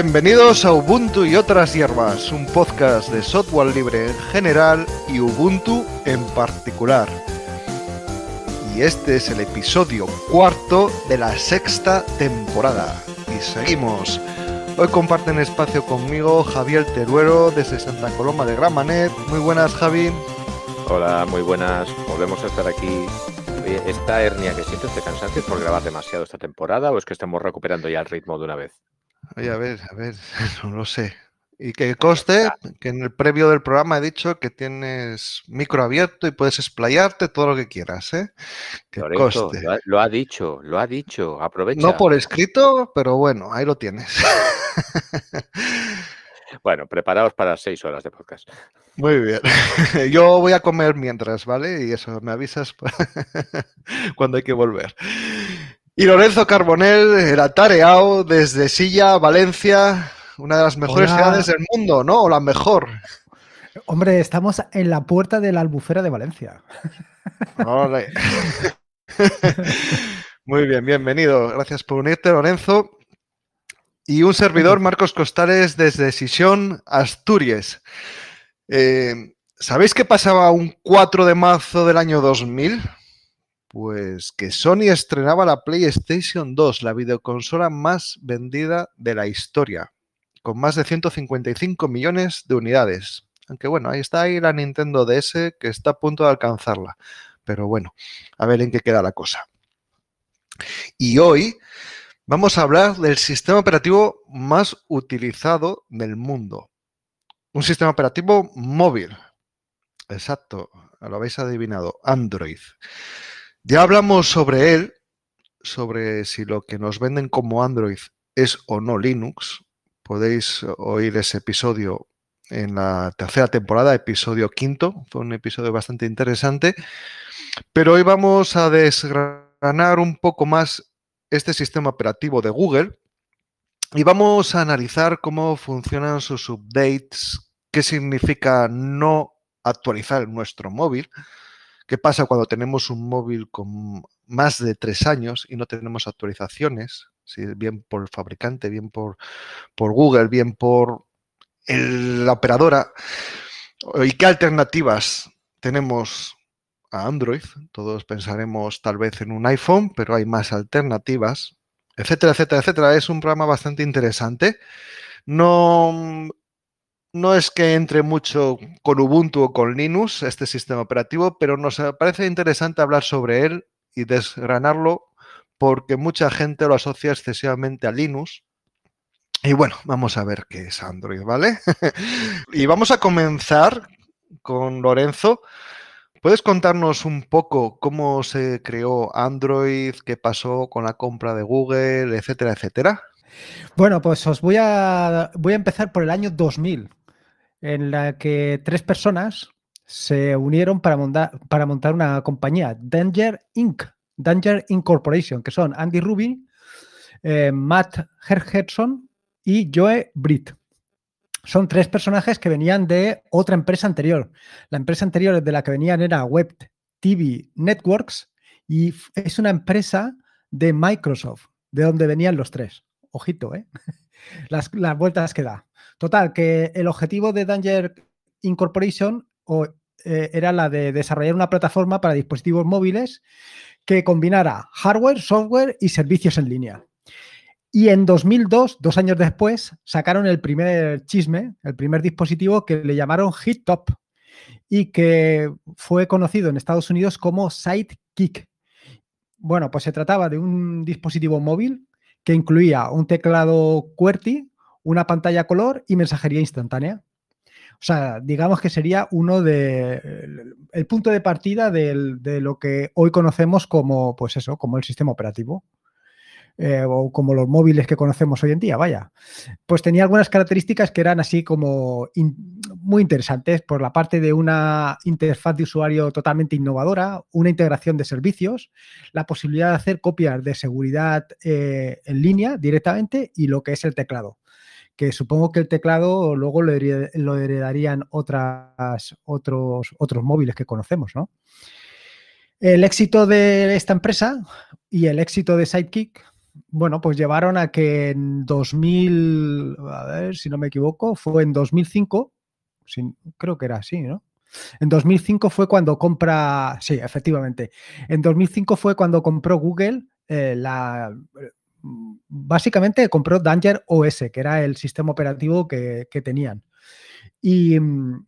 Bienvenidos a Ubuntu y otras hierbas, un podcast de software libre en general y Ubuntu en particular. Y este es el episodio cuarto de la sexta temporada. Y seguimos. Hoy comparten espacio conmigo Javier Teruero desde Santa Coloma de Gramanet. Muy buenas, Javi. Hola, muy buenas. Volvemos a estar aquí ¿Esta hernia que sientes de cansancio por grabar demasiado esta temporada o es que estamos recuperando ya el ritmo de una vez? Oye, a ver, a ver, no lo sé. Y que coste, que en el previo del programa he dicho que tienes micro abierto y puedes explayarte todo lo que quieras, ¿eh? Que Coste Lo, ha, lo ha, dicho, lo ha dicho, aprovecha. No por escrito, pero bueno, ahí lo tienes. bueno, preparaos para seis horas de podcast. Muy bien. Yo voy a comer mientras, ¿vale? Y eso, me avisas cuando hay que volver. Y Lorenzo Carbonell, el atareado desde Silla, Valencia, una de las mejores ciudades del mundo, ¿no? O la mejor. Hombre, estamos en la puerta de la albufera de Valencia. Muy bien, bienvenido. Gracias por unirte, Lorenzo. Y un servidor, Marcos Costales, desde Sisión, Asturias. Eh, ¿Sabéis qué pasaba un 4 de marzo del año 2000? Pues que Sony estrenaba la PlayStation 2, la videoconsola más vendida de la historia, con más de 155 millones de unidades. Aunque bueno, ahí está ahí la Nintendo DS que está a punto de alcanzarla. Pero bueno, a ver en qué queda la cosa. Y hoy vamos a hablar del sistema operativo más utilizado del mundo. Un sistema operativo móvil. Exacto, lo habéis adivinado, Android. Ya hablamos sobre él, sobre si lo que nos venden como Android es o no Linux. Podéis oír ese episodio en la tercera temporada, episodio quinto. Fue un episodio bastante interesante. Pero hoy vamos a desgranar un poco más este sistema operativo de Google y vamos a analizar cómo funcionan sus updates, qué significa no actualizar nuestro móvil ¿Qué pasa cuando tenemos un móvil con más de tres años y no tenemos actualizaciones? Bien por el fabricante, bien por, por Google, bien por la operadora. ¿Y qué alternativas tenemos a Android? Todos pensaremos tal vez en un iPhone, pero hay más alternativas, etcétera, etcétera, etcétera. Es un programa bastante interesante. No no es que entre mucho con Ubuntu o con Linux, este sistema operativo, pero nos parece interesante hablar sobre él y desgranarlo porque mucha gente lo asocia excesivamente a Linux. Y bueno, vamos a ver qué es Android, ¿vale? y vamos a comenzar con Lorenzo. ¿Puedes contarnos un poco cómo se creó Android, qué pasó con la compra de Google, etcétera, etcétera? Bueno, pues os voy a, voy a empezar por el año 2000, en la que tres personas se unieron para, montar una compañía, Danger Inc., Danger Incorporation, que son Andy Rubin, eh, Matt Hergerson y Joe Britt. Son tres personajes que venían de otra empresa anterior. La empresa anterior de la que venían era Web TV Networks y es una empresa de Microsoft, de donde venían los tres. Ojito, ¿eh? las vueltas que da. Total, que el objetivo de Danger Incorporation eh, era la de desarrollar una plataforma para dispositivos móviles que combinara hardware, software y servicios en línea. Y en 2002, dos años después, sacaron el primer chisme, el primer dispositivo que le llamaron Hit Top y que fue conocido en Estados Unidos como Sidekick. Bueno, pues se trataba de un dispositivo móvil que incluía un teclado QWERTY una pantalla color y mensajería instantánea. O sea, digamos que sería uno de el, punto de partida de lo que hoy conocemos como, pues eso, como el sistema operativo. Eh, o como los móviles que conocemos hoy en día, vaya. Pues tenía algunas características que eran así como muy interesantes por la parte de una interfaz de usuario totalmente innovadora, una integración de servicios, la posibilidad de hacer copias de seguridad eh, en línea directamente y lo que es el teclado que supongo que el teclado luego lo, heredarían otras, otros, otros móviles que conocemos, ¿no? El éxito de esta empresa y el éxito de Sidekick, bueno, pues llevaron a que en 2000, a ver si no me equivoco, fue en 2005, creo que era así, ¿no? En 2005 fue cuando compra, sí, efectivamente, en 2005 fue cuando compró Google eh, la, básicamente compró Danger OS, que era el sistema operativo que, tenían. Mm,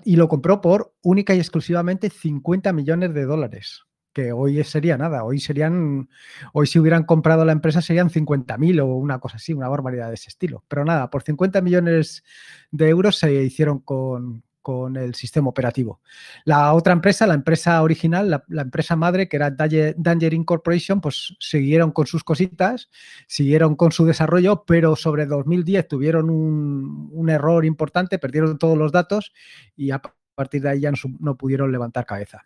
y, lo compró por única y exclusivamente 50 millones de dólares, que hoy sería nada, hoy serían, hoy si hubieran comprado la empresa serían 50.000 o una cosa así, una barbaridad de ese estilo. Pero nada, por 50 millones de euros se hicieron con, con el sistema operativo. La otra empresa, la empresa original, la, empresa madre, que era Danger Incorporation, pues siguieron con sus cositas, siguieron con su desarrollo, pero sobre 2010 tuvieron un, error importante, perdieron todos los datos y a partir de ahí ya no, pudieron levantar cabeza.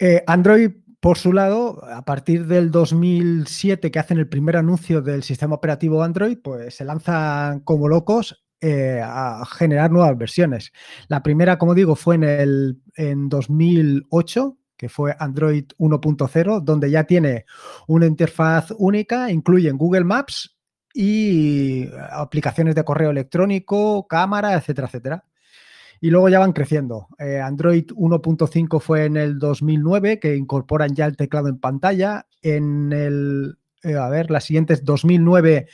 Eh, Android por su lado, a partir del 2007 que hacen el primer anuncio del sistema operativo Android, pues se lanzan como locos eh, a generar nuevas versiones. La primera, como digo, fue en, el, en 2008, que fue Android 1.0, donde ya tiene una interfaz única, incluyen Google Maps y eh, aplicaciones de correo electrónico, cámara, etcétera, etcétera. Y luego ya van creciendo. Eh, Android 1.5 fue en el 2009, que incorporan ya el teclado en pantalla. En el, a ver, la siguiente es 2009,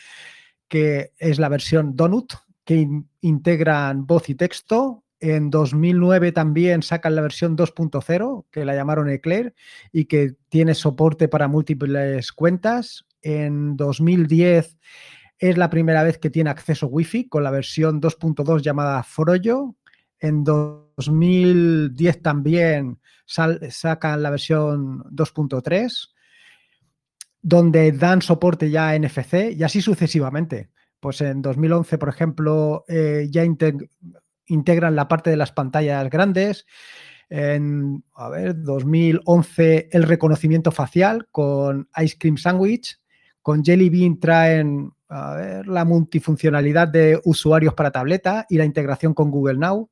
que es la versión Donut, que integran voz y texto. En 2009 también sacan la versión 2.0, que la llamaron Eclair, y que tiene soporte para múltiples cuentas. En 2010 es la primera vez que tiene acceso Wi-Fi con la versión 2.2 llamada Froyo. En 2010 también sacan la versión 2.3, donde dan soporte ya a NFC y así sucesivamente pues en 2011, por ejemplo, eh, ya integran la parte de las pantallas grandes. En, a ver, 2011, el reconocimiento facial con Ice Cream Sandwich. Con Jelly Bean traen la multifuncionalidad de usuarios para tableta y la integración con Google Now.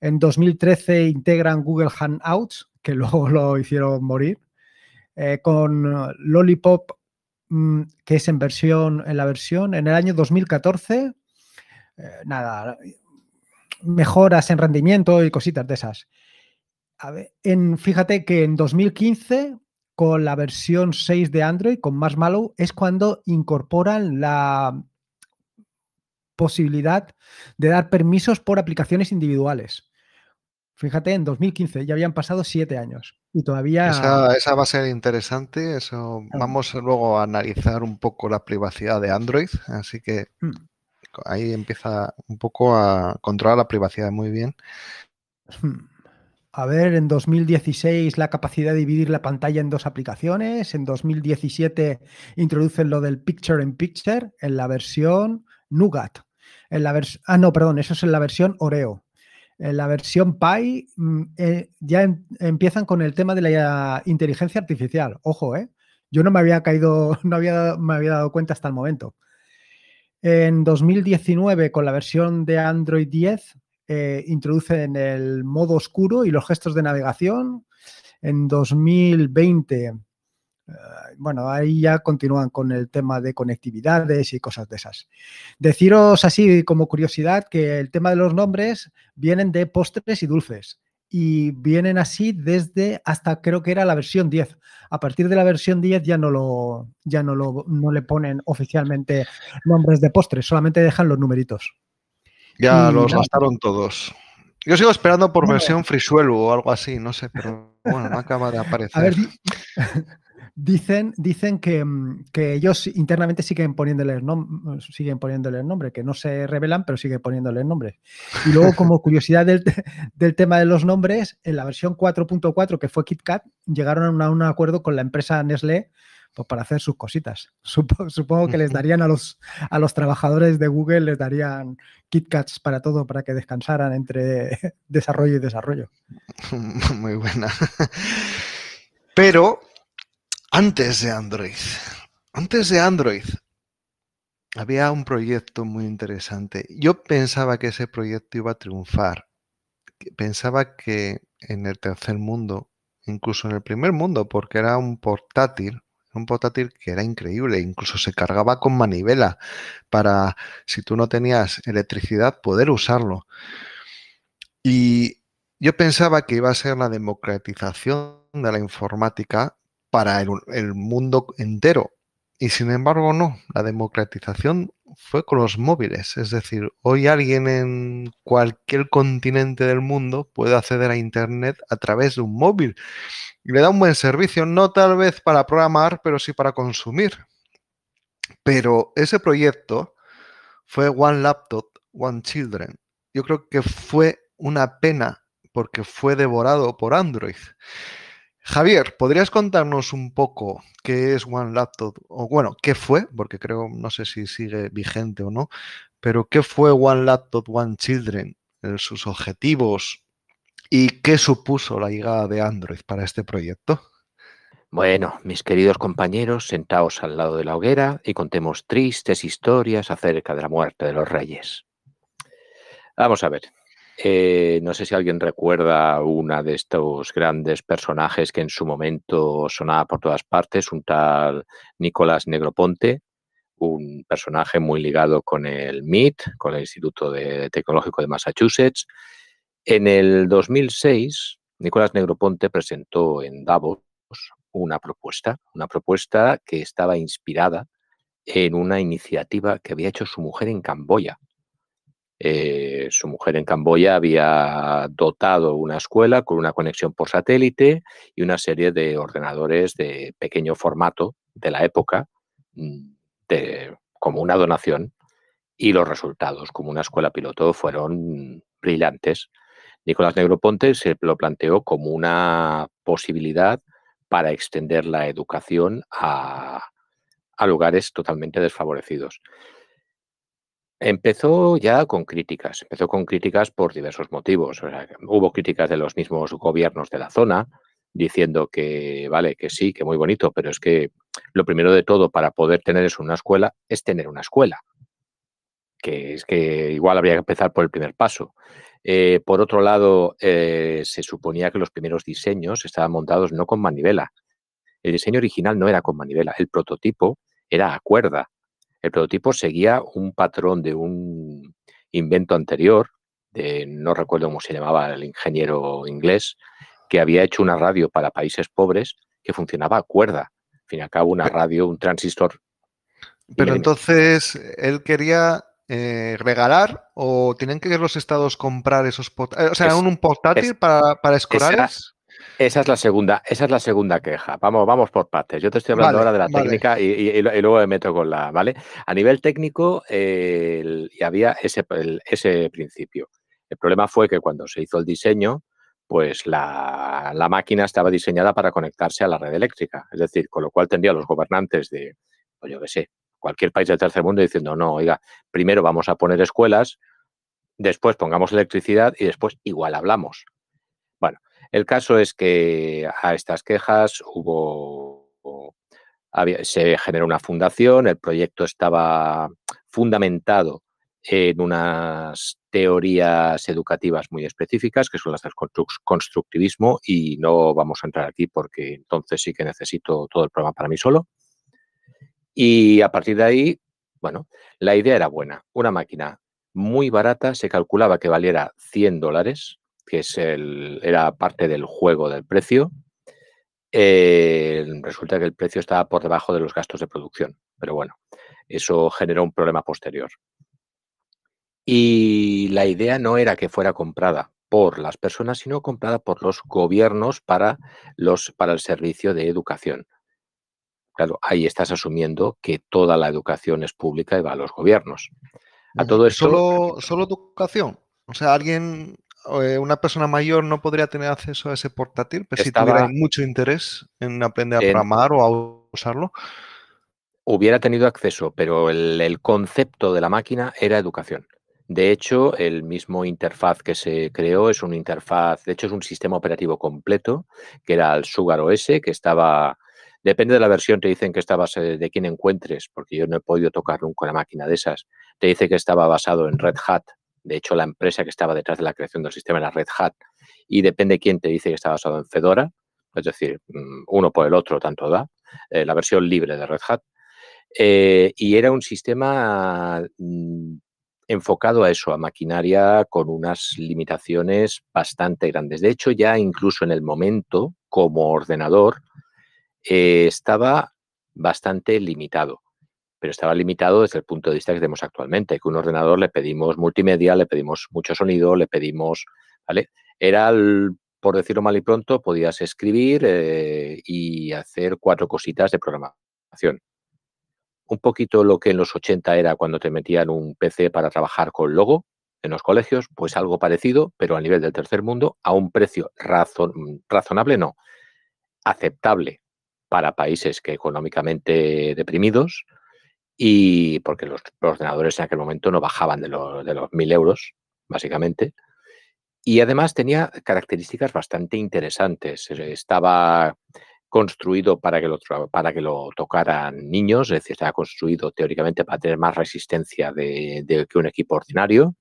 En 2013 integran Google Hangouts, que luego lo hicieron morir. Eh, con Lollipop Mm, que es en versión, en la versión, en el año 2014, eh, nada, mejoras en rendimiento y cositas de esas. en, fíjate que en 2015, con la versión 6 de Android, con Marshmallow, es cuando incorporan la posibilidad de dar permisos por aplicaciones individuales. Fíjate, en 2015 ya habían pasado siete años y todavía... Esa, va a ser interesante. Eso Vamos luego a analizar un poco la privacidad de Android. Así que mm. ahí empieza un poco a controlar la privacidad muy bien. Hmm. A ver, en 2016 la capacidad de dividir la pantalla en dos aplicaciones. En 2017 introducen lo del Picture in Picture en la versión Nougat. En la ah, no, perdón, eso es en la versión Oreo. En eh, la versión Pi mm, eh, ya em, empiezan con el tema de la eh, inteligencia artificial. Ojo, ¿eh? Yo no me había caído, no había, me había dado cuenta hasta el momento. En 2019, con la versión de Android 10, introducen el modo oscuro y los gestos de navegación. En 2020 Ah, bueno, ahí ya continúan con el tema de conectividades y cosas de esas. Deciros así como curiosidad que el tema de los nombres vienen de postres y dulces y vienen así desde hasta creo que era la versión 10. A partir de la versión 10 ya no lo ya no le ponen oficialmente nombres de postres, solamente dejan los numeritos. Ya los gastaron todos. Yo sigo esperando por versión frisuelo o algo así, no sé, pero bueno, acaba de aparecer. Dicen, dicen mm, que, ellos internamente siguen poniéndole, el siguen poniéndole nombre, que no se revelan, pero siguen poniéndole el nombre. Y luego, como curiosidad del, tema de los nombres, en la versión 4.4, que fue KitKat, llegaron a un acuerdo con la empresa Nestlé pues, para hacer sus cositas. Supongo que les darían a los, a los trabajadores de Google, les darían KitKats para todo, para que descansaran entre desarrollo y desarrollo. Muy buena. Pero antes de Android, antes de Android, había un proyecto muy interesante. Yo pensaba que ese proyecto iba a triunfar. Pensaba que en el tercer mundo, incluso en el primer mundo, porque era un portátil, un portátil que era increíble, incluso se cargaba con manivela para, si tú no tenías electricidad, poder usarlo. Y yo pensaba que iba a ser la democratización de la informática para el, mundo entero. Y sin embargo, no, la democratización fue con los móviles. Es decir, hoy alguien en cualquier continente del mundo puede acceder a Internet a través de un móvil. Y le da un buen servicio, no tal vez para programar, pero sí para consumir. Pero ese proyecto fue One Laptop, One Children. Yo creo que fue una pena porque fue devorado por Android. Javier, ¿podrías contarnos un poco qué es One Laptop? O bueno, ¿qué fue? Porque creo, no sé si sigue vigente o no, pero ¿qué fue One Laptop, One Children? Eh, Sus objetivos y qué supuso la llegada de Android para este proyecto. Bueno, mis queridos compañeros, sentaos al lado de la hoguera y contemos tristes historias acerca de la muerte de los reyes. Vamos a ver, eh, no sé si alguien recuerda una de estos grandes personajes que en su momento sonaba por todas partes, un tal Nicolás Negroponte, un personaje muy ligado con el MIT, con el Instituto de Tecnológico de Massachusetts. En el 2006, Nicolás Negroponte presentó en Davos una propuesta, una propuesta que estaba inspirada en una iniciativa que había hecho su mujer en Camboya eh, su mujer en Camboya había dotado una escuela con una conexión por satélite y una serie de ordenadores de pequeño formato de la época, mm, como una donación, y los resultados, como una escuela piloto, fueron brillantes. Nicolás Negroponte se lo planteó como una posibilidad para extender la educación a lugares totalmente desfavorecidos. Empezó ya con críticas, empezó con críticas por diversos motivos. hubo críticas de los mismos gobiernos de la zona diciendo que, vale, que sí, que muy bonito, pero es que lo primero de todo para poder tener eso una escuela es tener una escuela, que es que igual habría que empezar por el primer paso. Eh, por otro lado, eh, se suponía que los primeros diseños estaban montados no con manivela. El diseño original no era con manivela, el prototipo era a cuerda el prototipo seguía un patrón de un invento anterior, de, no recuerdo cómo se llamaba el ingeniero inglés, que había hecho una radio para países pobres que funcionaba a cuerda. Al fin y al cabo, una radio, un transistor. Pero entonces, él quería eh, regalar o tienen que los estados comprar esos portátiles? Eh, o sea, un portátil para, para escorales. Esa es la segunda, esa es la segunda queja. Vamos, vamos por partes. Yo te estoy hablando ahora de la técnica y, luego me meto con la, ¿vale? A nivel técnico eh, había ese, ese principio. El problema fue que cuando se hizo el diseño, pues la, máquina estaba diseñada para conectarse a la red eléctrica. Es decir, con lo cual tendría los gobernantes de, pues yo qué sé, cualquier país del tercer mundo diciendo, no, oiga, primero vamos a poner escuelas, después pongamos electricidad y después igual hablamos. El caso es que a estas quejas hubo, se generó una fundación, el proyecto estaba fundamentado en unas teorías educativas muy específicas, que son las del constructivismo, y no vamos a entrar aquí porque entonces sí que necesito todo el programa para mí solo. Y a partir de ahí, bueno, la idea era buena. Una máquina muy barata, se calculaba que valiera 100 dólares, que es el, era parte del juego del precio, eh, resulta que el precio estaba por debajo de los gastos de producción. Pero bueno, eso generó un problema posterior. Y la idea no era que fuera comprada por las personas, sino comprada por los gobiernos para, los, para el servicio de educación. Claro, ahí estás asumiendo que toda la educación es pública y va a los gobiernos. A mm, todo eso. ¿Solo, solo educación? O sea, alguien eh, una persona mayor no podría tener acceso a ese portátil, pero pues, si tuviera mucho interés en aprender a programar o a usarlo. Hubiera tenido acceso, pero el, concepto de la máquina era educación. De hecho, el mismo interfaz que se creó es un interfaz, de hecho es un sistema operativo completo, que era el Sugar OS, que estaba, depende de la versión, te dicen que estaba, de quién encuentres, porque yo no he podido tocar nunca una máquina de esas, te dice que estaba basado en Red Hat de hecho, la empresa que estaba detrás de la creación del sistema era Red Hat y depende quién te dice que está basado en Fedora, es decir, mm, uno por el otro tanto da, eh, la versión libre de Red Hat. Eh, y era un sistema mm, enfocado a eso, a maquinaria con unas limitaciones bastante grandes. De hecho, ya incluso en el momento, como ordenador, eh, estaba bastante limitado pero estaba limitado desde el punto de vista que tenemos actualmente, que un ordenador le pedimos multimedia, le pedimos mucho sonido, le pedimos, ¿vale? Era, por decirlo mal y pronto, podías escribir eh, y hacer cuatro cositas de programación. Un poquito lo que en los 80 era cuando te metían un PC para trabajar con logo en los colegios, pues algo parecido, pero a nivel del tercer mundo, a un precio razonable, no, aceptable para países que económicamente deprimidos, y porque los ordenadores en aquel momento no bajaban de los, de 1.000 euros, básicamente. Y además tenía características bastante interesantes. Eh, estaba construido para que lo, para que lo tocaran niños, es decir, estaba construido teóricamente para tener más resistencia que un equipo ordinario.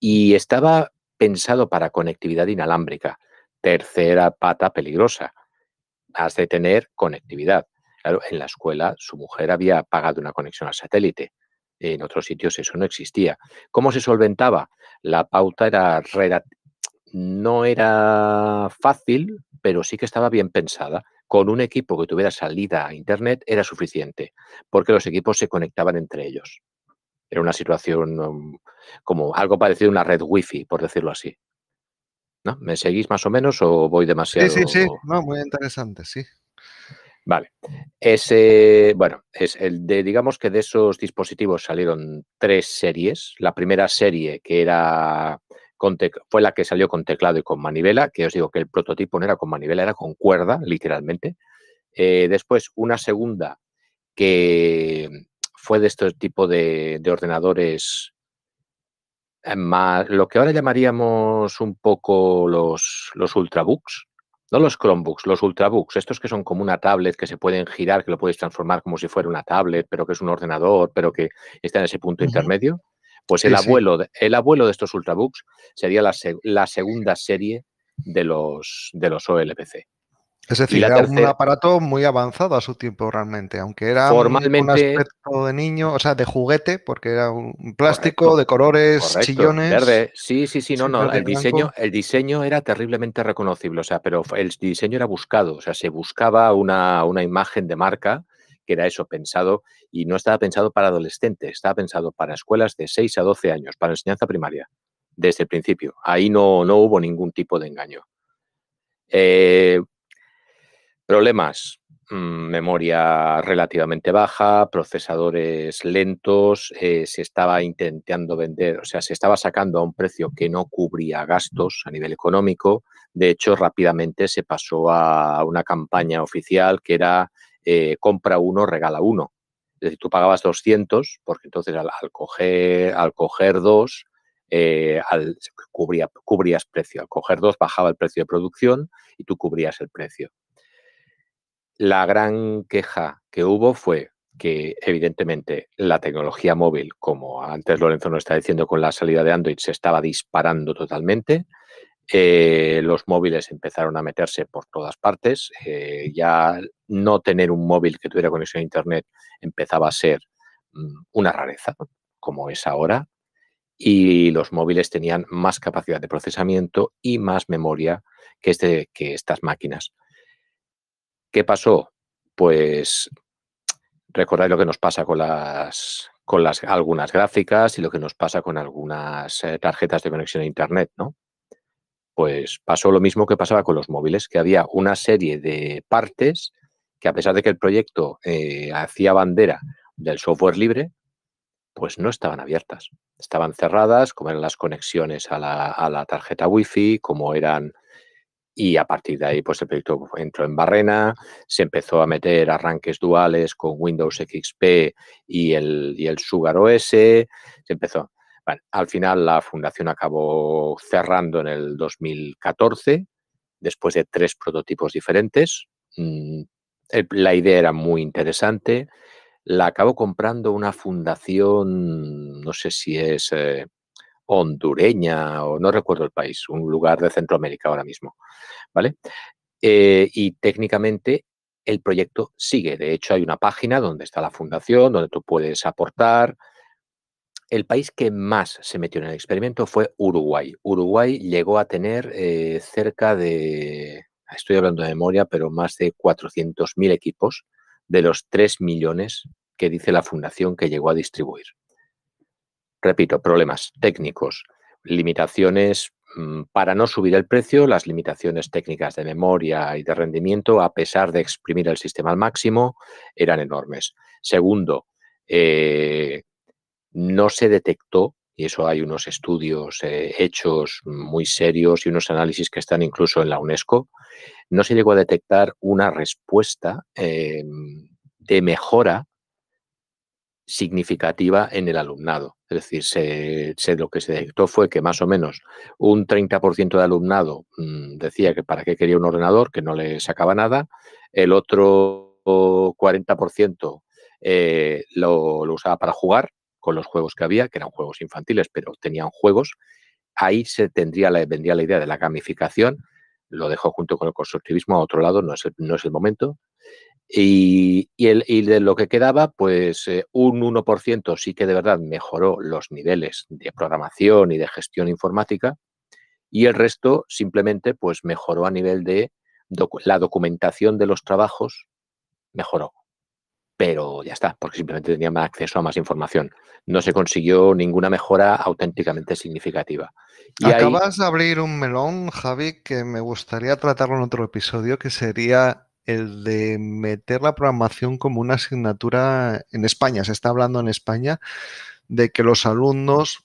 Y estaba pensado para conectividad inalámbrica, tercera pata peligrosa. Has de tener conectividad. Claro, en la escuela su mujer había pagado una conexión al satélite. En otros sitios eso no existía. ¿Cómo se solventaba? La pauta era no era fácil, pero sí que estaba bien pensada. Con un equipo que tuviera salida a Internet era suficiente, porque los equipos se conectaban entre ellos. Era una situación um, como algo parecido a una red wifi, por decirlo así. ¿No? ¿Me seguís más o menos o voy demasiado? Sí, sí, sí. No, muy interesante, sí. Vale. Ese, bueno, es el de, digamos que de esos dispositivos salieron tres series. La primera serie que era con fue la que salió con teclado y con manivela, que os digo que el prototipo no era con manivela, era con cuerda, literalmente. Eh, después, una segunda que fue de este tipo de, ordenadores eh, más, lo que ahora llamaríamos un poco los, los ultrabooks, no los Chromebooks, los Ultrabooks, estos que son como una tablet que se pueden girar, que lo podéis transformar como si fuera una tablet, pero que es un ordenador, pero que está en ese punto intermedio. Pues el, abuelo, el abuelo de estos Ultrabooks sería la, la segunda serie de los, de los OLPC. Es decir, era un aparato muy avanzado a su tiempo realmente, aunque era formalmente, un aspecto de niño, o sea, de juguete, porque era un plástico de colores, chillones. Verde. Sí, sí, sí, no, no, el diseño, el diseño era terriblemente reconocible, o sea, pero el diseño era buscado, o sea, se buscaba una, imagen de marca que era eso pensado y no estaba pensado para adolescentes, estaba pensado para escuelas de 6 a 12 años, para enseñanza primaria, desde el principio. Ahí no, no hubo ningún tipo de engaño. Eh, Problemas, mm, memoria relativamente baja, procesadores lentos, eh, se estaba intentando vender, o sea, se estaba sacando a un precio que no cubría gastos a nivel económico. De hecho, rápidamente se pasó a una campaña oficial que era eh, compra uno, regala uno. Es decir, tú pagabas 200, porque entonces al, coger, al coger dos, eh, al, cubría, cubrías precio. Al coger dos bajaba el precio de producción y tú cubrías el precio la gran queja que hubo fue que evidentemente la tecnología móvil, como antes Lorenzo nos está diciendo con la salida de Android, se estaba disparando totalmente. Eh, los móviles empezaron a meterse por todas partes. Eh, ya no tener un móvil que tuviera conexión a Internet empezaba a ser mm, una rareza, como es ahora. Y los móviles tenían más capacidad de procesamiento y más memoria que, este, que estas máquinas. ¿Qué pasó? Pues recordad lo que nos pasa con las con las algunas gráficas y lo que nos pasa con algunas eh, tarjetas de conexión a internet, ¿no? Pues pasó lo mismo que pasaba con los móviles, que había una serie de partes que a pesar de que el proyecto eh, hacía bandera del software libre, pues no estaban abiertas. Estaban cerradas, como eran las conexiones a la, a la tarjeta Wi-Fi, como eran y a partir de ahí, pues el proyecto entró en barrena, se empezó a meter arranques duales con Windows XP y el, y el Sugar OS, se empezó. Bueno, al final la fundación acabó cerrando en el 2014, después de tres prototipos diferentes. Mm, la idea era muy interesante. La acabó comprando una fundación, no sé si es eh, hondureña o no recuerdo el país, un lugar de Centroamérica ahora mismo, ¿vale? Eh, y técnicamente el proyecto sigue. De hecho, hay una página donde está la fundación, donde tú puedes aportar. El país que más se metió en el experimento fue Uruguay. Uruguay llegó a tener eh, cerca de, estoy hablando de memoria, pero más de 400.000 equipos de los 3 millones que dice la fundación que llegó a distribuir repito, problemas técnicos, limitaciones mm, para no subir el precio, las limitaciones técnicas de memoria y de rendimiento, a pesar de exprimir el sistema al máximo, eran enormes. Segundo, eh, no se detectó, y eso hay unos estudios eh, hechos muy serios y unos análisis que están incluso en la UNESCO, no se llegó a detectar una respuesta eh, de mejora significativa en el alumnado. Es decir, se, lo que se detectó fue que más o menos un 30% de alumnado mm, decía que para qué quería un ordenador, que no le sacaba nada, el otro 40% eh, lo, lo, usaba para jugar con los juegos que había, que eran juegos infantiles, pero tenían juegos. Ahí se tendría la, vendría la idea de la gamificación. Lo dejó junto con el constructivismo a otro lado, no es no es el momento. Y, el, de lo que quedaba, pues eh, un 1% sí que de verdad mejoró los niveles de programación y de gestión informática y el resto simplemente pues mejoró a nivel de la documentación de los trabajos, mejoró. Pero ya está, porque simplemente tenía más acceso a más información. No se consiguió ninguna mejora auténticamente significativa. Y Acabas de abrir un melón, Javi, que me gustaría tratarlo en otro episodio, que sería el de meter la programación como una asignatura en España. Se está hablando en España de que los alumnos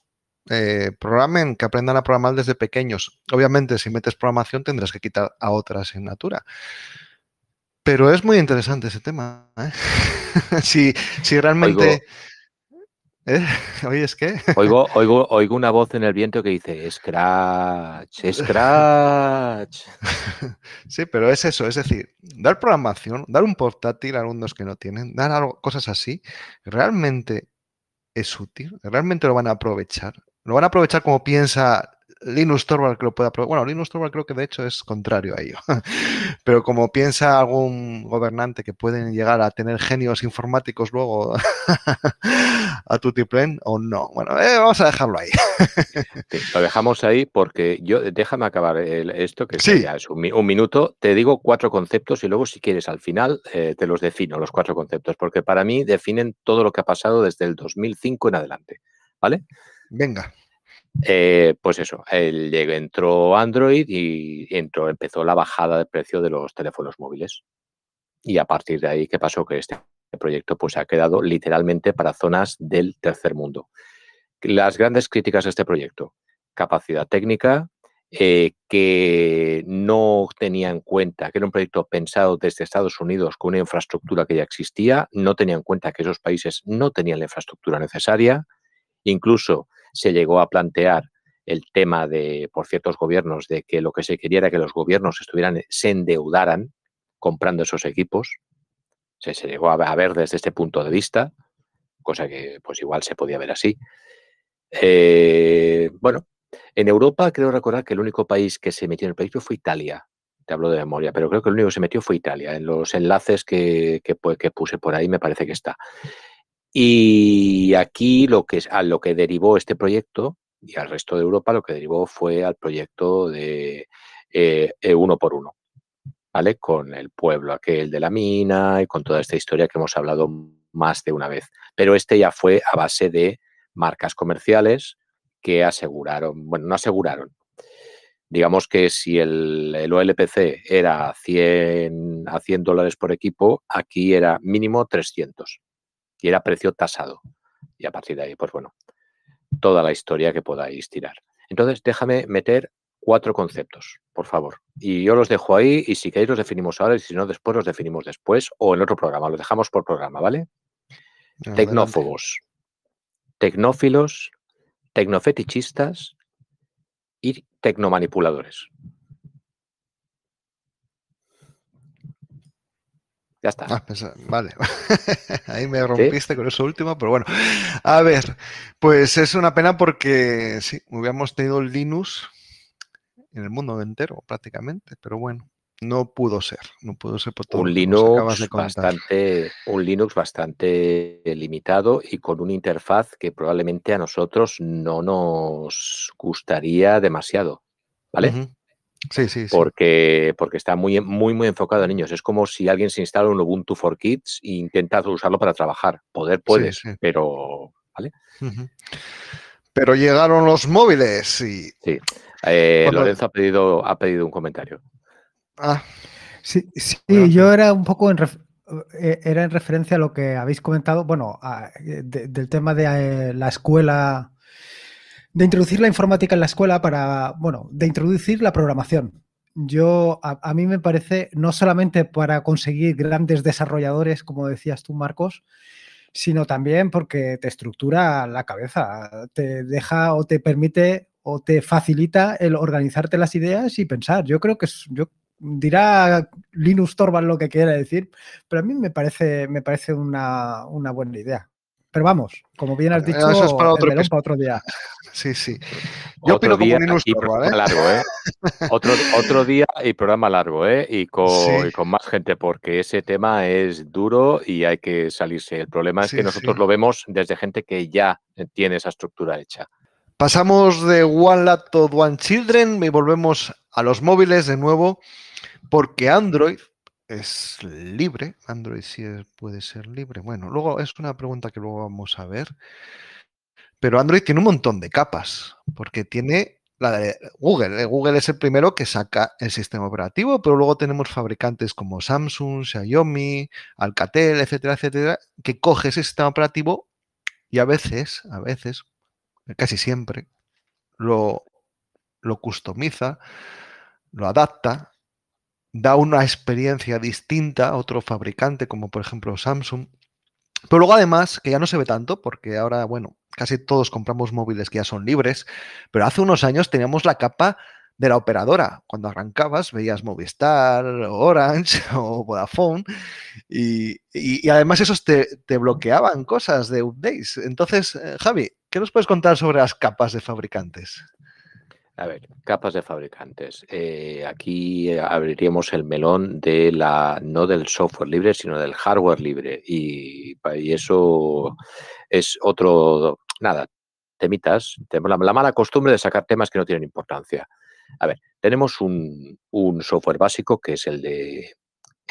eh, programen, que aprendan a programar desde pequeños. Obviamente, si metes programación tendrás que quitar a otra asignatura. Pero es muy interesante ese tema. ¿eh? si, si, realmente... ¿Eh? Oye, es Oigo, una voz en el viento que dice: Scratch, Scratch. Sí, pero es eso, es decir, dar programación, dar un portátil a alumnos que no tienen, dar cosas así, realmente es útil, realmente lo van a aprovechar. Lo van a aprovechar como piensa Linus Torvald que lo pueda probar. Bueno, Linus Torvald creo que de hecho es contrario a ello. Pero como piensa algún gobernante que pueden llegar a tener genios informáticos luego a Tutiplen o no. Bueno, eh, vamos a dejarlo ahí. lo dejamos ahí porque yo, déjame acabar eh, esto, que sí. ya es un, minuto. Te digo cuatro conceptos y luego si quieres al final eh, te los defino, los cuatro conceptos, porque para mí definen todo lo que ha pasado desde el 2005 en adelante. ¿Vale? Venga. Eh, pues eso, el, entró Android y empezó la bajada de precio de los teléfonos móviles. Y a partir de ahí, ¿qué pasó? Que este proyecto pues, ha quedado literalmente para zonas del tercer mundo. Las grandes críticas a este proyecto, capacidad técnica, eh, que no tenía en cuenta, que era un proyecto pensado desde Estados Unidos con una infraestructura que ya existía, no tenía en cuenta que esos países no tenían la infraestructura necesaria, incluso se llegó a plantear el tema de, por ciertos gobiernos, de que lo que se quería era que los gobiernos estuvieran, eh, se endeudaran comprando esos equipos. Se, llegó a ver desde este punto de vista, cosa que pues igual se podía ver así. Eh, bueno, en Europa creo recordar que el único país que se metió en el proyecto fue Italia. Te hablo de memoria, pero creo que el único que se metió fue Italia. En los enlaces que, que pues, puse por ahí me parece que está. Y aquí lo que, a lo que derivó este proyecto y al resto de Europa lo que derivó fue al proyecto de eh, eh, uno por uno, ¿vale? Con el pueblo aquel de la mina y con toda esta historia que hemos hablado más de una vez. Pero este ya fue a base de marcas comerciales que aseguraron, bueno, no aseguraron. Digamos que si el, el OLPC era 100, a 100 dólares por equipo, aquí era mínimo 300. Y era precio tasado. Y a partir de ahí, pues bueno, toda la historia que podáis tirar. Entonces, déjame meter cuatro conceptos, por favor. Y yo los dejo ahí y si queréis los definimos ahora y si no, después los definimos después o en otro programa. Los dejamos por programa, ¿vale? Tecnófobos, tecnófilos, tecnofetichistas y tecnomanipuladores. Ya está. Ah, pues, vale. Ahí me rompiste con eso último, pero bueno. A ver, pues es una pena porque sí, hubiéramos tenido Linux en el mundo entero prácticamente, pero bueno, no pudo ser, no pudo ser por todo un Linux bastante, un Linux bastante limitado y con una interfaz que probablemente a nosotros no nos gustaría demasiado, ¿vale? Sí, sí, Porque, porque está muy, muy, muy enfocado a niños. Es como si alguien se instala un Ubuntu for Kids e intentas usarlo para trabajar. Poder puedes, pero. ¿Vale? Pero llegaron los móviles y. Sí. Eh, Lorenzo ha pedido, ha pedido un comentario. Ah. Sí, yo era un poco en, eh, era en referencia a lo que habéis comentado, bueno, eh, del tema de la escuela de introducir la informática en la escuela para, bueno, de introducir la programación. Yo, a, mí me parece, no solamente para conseguir grandes desarrolladores, como decías tú, Marcos, sino también porque te estructura la cabeza, te deja o te permite o te facilita el organizarte las ideas y pensar. Yo creo que yo dirá Linus Torvald lo que quiera decir, pero a mí me parece, me parece una buena idea. Pero vamos, como bien has dicho, Eso es para otro, día. Sí, sí. Yo otro día y programa ¿eh? largo, ¿eh? otro, día y programa largo, ¿eh? Y con, más gente, porque ese tema es duro y hay que salirse. El problema es que nosotros lo vemos desde gente que ya tiene esa estructura hecha. Pasamos de One Laptop, One Children y volvemos a los móviles de nuevo, porque Android es libre, Android sí puede ser libre. Bueno, luego es una pregunta que luego vamos a ver. Pero Android tiene un montón de capas, porque tiene la de Google. Eh, Google es el primero que saca el sistema operativo, pero luego tenemos fabricantes como Samsung, Xiaomi, Alcatel, etcétera, etcétera, que coge ese sistema operativo y a veces, a veces, casi siempre, lo, lo customiza, lo adapta da una experiencia distinta a otro fabricante, como por ejemplo Samsung. Pero luego además, que ya no se ve tanto, porque ahora, bueno, casi todos compramos móviles que ya son libres, pero hace unos años teníamos la capa de la operadora. Cuando arrancabas veías Movistar, Orange o Vodafone y, además esos te, te, bloqueaban cosas de updates. Entonces, eh, Javi, ¿qué nos puedes contar sobre las capas de fabricantes? A ver, capas de fabricantes. Eh, aquí eh, abriríamos el melón de la no del software libre, sino del hardware libre. Y, eso es otro, nada, temitas. Tenemos la, mala costumbre de sacar temas que no tienen importancia. A ver, tenemos un, un software básico que es el de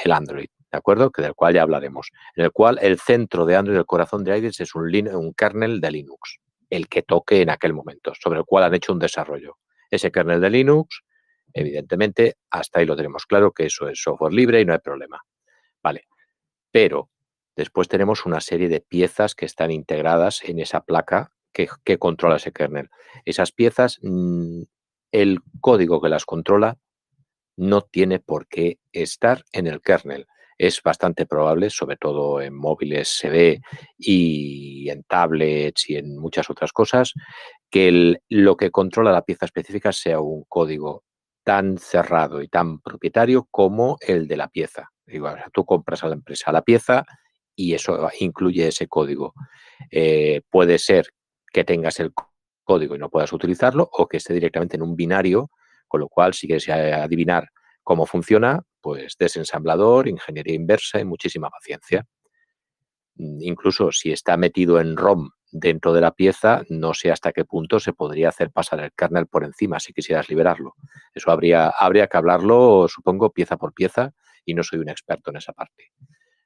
el Android, ¿de acuerdo? Que del cual ya hablaremos. En el cual el centro de Android, el corazón de Android es un, un kernel de Linux, el que toque en aquel momento, sobre el cual han hecho un desarrollo ese kernel de Linux, evidentemente, hasta ahí lo tenemos claro que eso es software libre y no hay problema. Vale, pero después tenemos una serie de piezas que están integradas en esa placa que, que controla ese kernel. Esas piezas, mm, el código que las controla no tiene por qué estar en el kernel es bastante probable, sobre todo en móviles se ve y en tablets y en muchas otras cosas, que lo que controla la pieza específica sea un código tan cerrado y tan propietario como el de la pieza. Digo, tú compras a la empresa la pieza y eso incluye ese código. Eh, puede ser que tengas el código y no puedas utilizarlo o que esté directamente en un binario, con lo cual si quieres eh, adivinar cómo funciona, pues desensamblador, ingeniería inversa y muchísima paciencia. Mm, incluso si está metido en ROM dentro de la pieza, no sé hasta qué punto se podría hacer pasar el kernel por encima si quisieras liberarlo. Eso habría, habría que hablarlo, supongo, pieza por pieza, y no soy un experto en esa parte.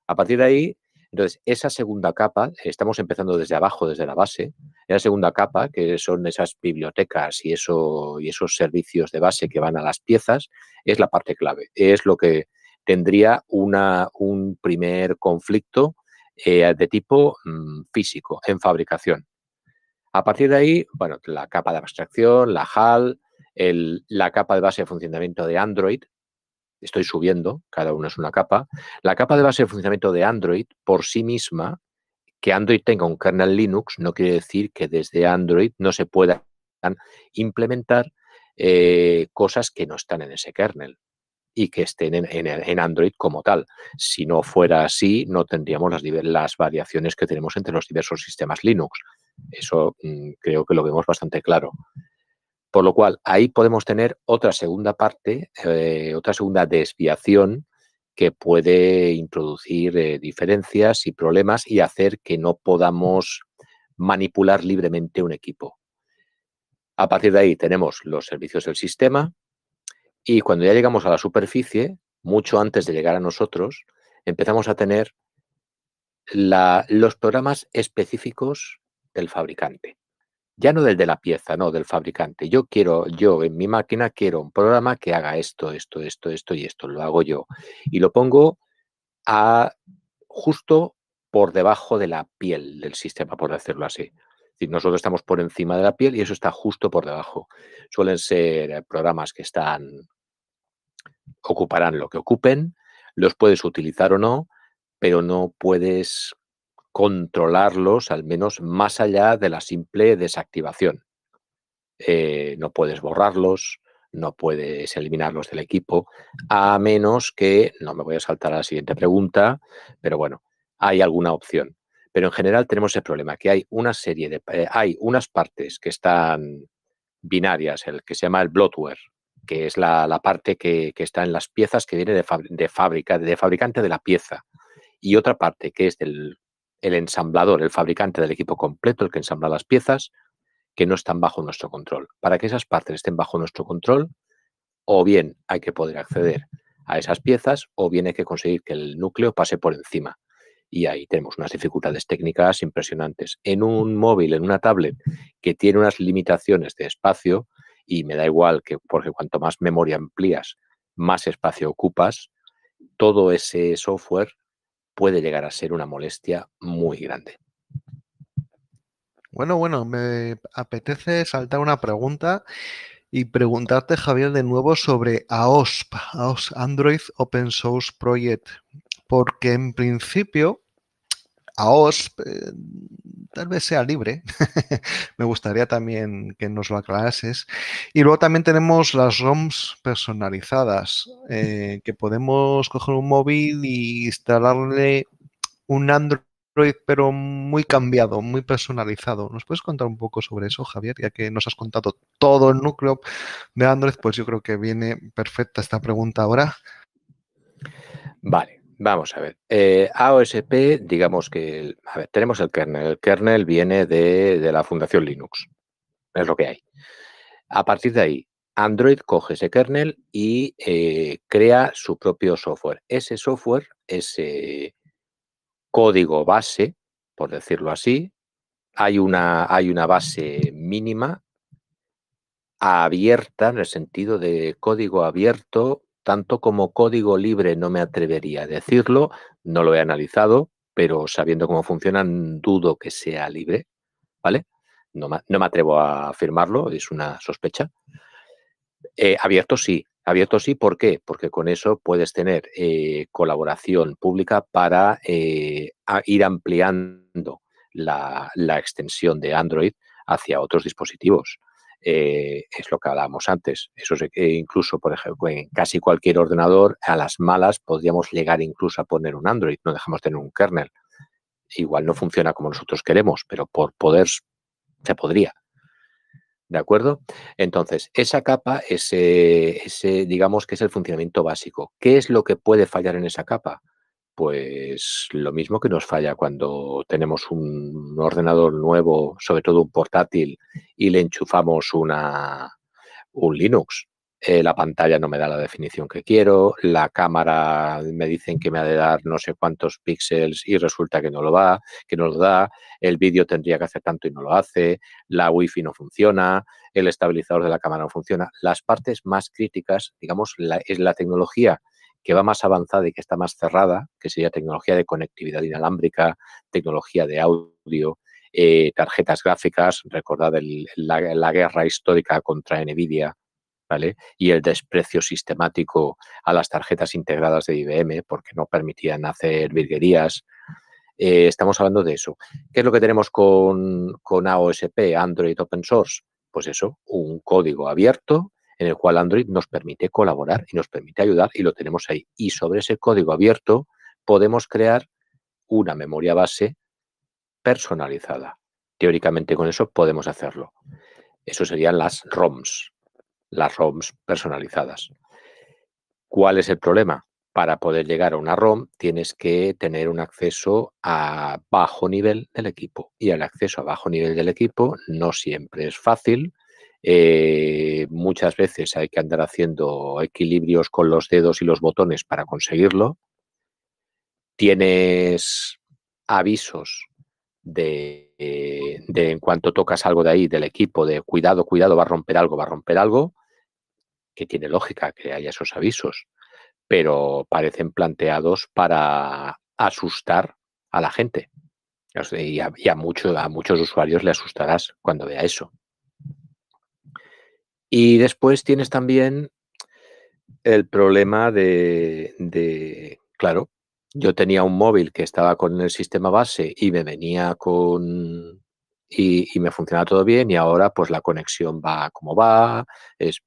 A partir de ahí, entonces, esa segunda capa, estamos empezando desde abajo, desde la base, la segunda capa, que son esas bibliotecas y, eso, y esos servicios de base que van a las piezas, es la parte clave, es lo que tendría una, un primer conflicto eh, de tipo mm, físico, en fabricación. A partir de ahí, bueno, la capa de abstracción, la HAL, la capa de base de funcionamiento de Android, estoy subiendo, cada uno es una capa. La capa de base de funcionamiento de Android por sí misma, que Android tenga un kernel Linux, no quiere decir que desde Android no se puedan implementar eh, cosas que no están en ese kernel y que estén en, Android como tal. Si no fuera así, no tendríamos las, variaciones que tenemos entre los diversos sistemas Linux. Eso mm, creo que lo vemos bastante claro. Por lo cual, ahí podemos tener otra segunda parte, eh, otra segunda desviación que puede introducir eh, diferencias y problemas y hacer que no podamos manipular libremente un equipo. A partir de ahí tenemos los servicios del sistema y cuando ya llegamos a la superficie, mucho antes de llegar a nosotros, empezamos a tener los programas específicos del fabricante ya no del de la pieza, no, del fabricante. Yo quiero, yo en mi máquina quiero un programa que haga esto, esto, esto, esto y esto, lo hago yo. Y lo pongo a justo por debajo de la piel del sistema, por decirlo así. nosotros estamos por encima de la piel y eso está justo por debajo. Suelen ser eh, programas que están, ocuparán lo que ocupen, los puedes utilizar o no, pero no puedes controlarlos al menos más allá de la simple desactivación. Eh, no puedes borrarlos, no puedes eliminarlos del equipo, a menos que, no me voy a saltar a la siguiente pregunta, pero bueno, hay alguna opción. Pero en general tenemos el problema que hay una serie de, eh, hay unas partes que están binarias, el que se llama el bloatware, que es la, parte que, está en las piezas que viene de, fábrica, de fabricante de la pieza, y otra parte que es del el ensamblador, el fabricante del equipo completo, el que ensambla las piezas, que no están bajo nuestro control. Para que esas partes estén bajo nuestro control, o bien hay que poder acceder a esas piezas, o bien hay que conseguir que el núcleo pase por encima. Y ahí tenemos unas dificultades técnicas impresionantes. En un móvil, en una tablet, que tiene unas limitaciones de espacio, y me da igual que, porque cuanto más memoria amplías, más espacio ocupas, todo ese software puede llegar a ser una molestia muy grande. Bueno, bueno, me apetece saltar una pregunta y preguntarte, Javier, de nuevo sobre AOSP, AOSP Android Open Source Project, porque en principio AOSP eh, tal vez sea libre. Me gustaría también que nos lo aclarases. Y luego también tenemos las ROMs personalizadas, eh, que podemos coger un móvil y instalarle un Android pero muy cambiado, muy personalizado. ¿Nos puedes contar un poco sobre eso, Javier? Ya que nos has contado todo el núcleo de Android, pues yo creo que viene perfecta esta pregunta ahora. Vale. Vamos a ver. Eh, AOSP, digamos que, a ver, tenemos el kernel. El kernel viene de, la Fundación Linux. Es lo que hay. A partir de ahí, Android coge ese kernel y eh, crea su propio software. Ese software, ese código base, por decirlo así, hay una, hay una base mínima abierta en el sentido de código abierto tanto como código libre no me atrevería a decirlo, no lo he analizado, pero sabiendo cómo funcionan, dudo que sea libre, ¿vale? No me, atrevo a afirmarlo, es una sospecha. Eh, abierto sí, abierto sí, ¿por qué? Porque con eso puedes tener eh, colaboración pública para eh, ir ampliando la extensión de Android hacia otros dispositivos. Eh, es lo que hablábamos antes. Eso es, eh, incluso, por ejemplo, en casi cualquier ordenador, a las malas podríamos llegar incluso a poner un Android, no dejamos tener un kernel. Igual no funciona como nosotros queremos, pero por poder se podría. ¿De acuerdo? Entonces, esa capa, ese, ese, digamos que es el funcionamiento básico. ¿Qué es lo que puede fallar en esa capa? pues lo mismo que nos falla cuando tenemos un ordenador nuevo, sobre todo un portátil, y le enchufamos una, un Linux. Eh, la pantalla no me da la definición que quiero, la cámara me dicen que me ha de dar no sé cuántos píxeles y resulta que no lo va, que no lo da, el vídeo tendría que hacer tanto y no lo hace, la wifi no funciona, el estabilizador de la cámara no funciona. Las partes más críticas, digamos, es la tecnología que va más avanzada y que está más cerrada, que sería tecnología de conectividad inalámbrica, tecnología de audio, eh, tarjetas gráficas, recordad la, guerra histórica contra NVIDIA, ¿vale? Y el desprecio sistemático a las tarjetas integradas de IBM porque no permitían hacer virguerías. Eh, estamos hablando de eso. ¿Qué es lo que tenemos con, con AOSP, Android Open Source? Pues eso, un código abierto en el cual Android nos permite colaborar y nos permite ayudar y lo tenemos ahí. Y sobre ese código abierto podemos crear una memoria base personalizada. Teóricamente con eso podemos hacerlo. Eso serían las ROMs, las ROMs personalizadas. ¿Cuál es el problema? Para poder llegar a una ROM tienes que tener un acceso a bajo nivel del equipo y el acceso a bajo nivel del equipo no siempre es fácil eh, muchas veces hay que andar haciendo equilibrios con los dedos y los botones para conseguirlo. Tienes avisos eh, de, en cuanto tocas algo de ahí, del equipo, de cuidado, cuidado, va a romper algo, va a romper algo, que tiene lógica que haya esos avisos, pero parecen planteados para asustar a la gente. Y a muchos usuarios le asustarás cuando vea eso. Y después tienes también el problema de, claro, yo tenía un móvil que estaba con el sistema base y me venía con... Y, me funcionaba todo bien y ahora pues la conexión va como va. Es,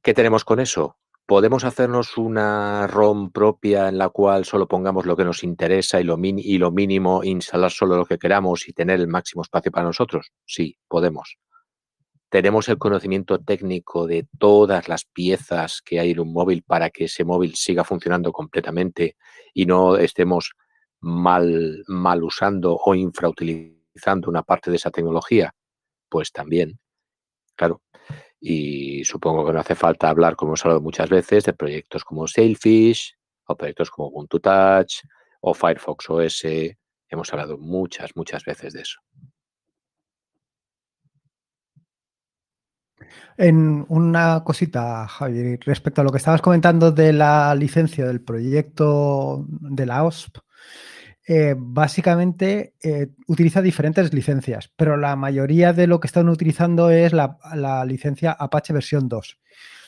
¿Qué tenemos con eso? ¿Podemos hacernos una ROM propia en la cual solo pongamos lo que nos interesa y lo, y lo mínimo, instalar solo lo que queramos y tener el máximo espacio para nosotros? Sí, podemos tenemos el conocimiento técnico de todas las piezas que hay en un móvil para que ese móvil siga funcionando completamente y no estemos mal, mal usando o infrautilizando una parte de esa tecnología, pues también, claro. Y supongo que no hace falta hablar, como hemos hablado muchas veces, de proyectos como Sailfish o proyectos como Ubuntu Touch o Firefox OS. Hemos hablado muchas, muchas veces de eso. En una cosita, Javier, respecto a lo que estabas comentando de la licencia del proyecto de la OSP, eh, básicamente eh, utiliza diferentes licencias, pero la mayoría de lo que están utilizando es la, licencia Apache versión 2.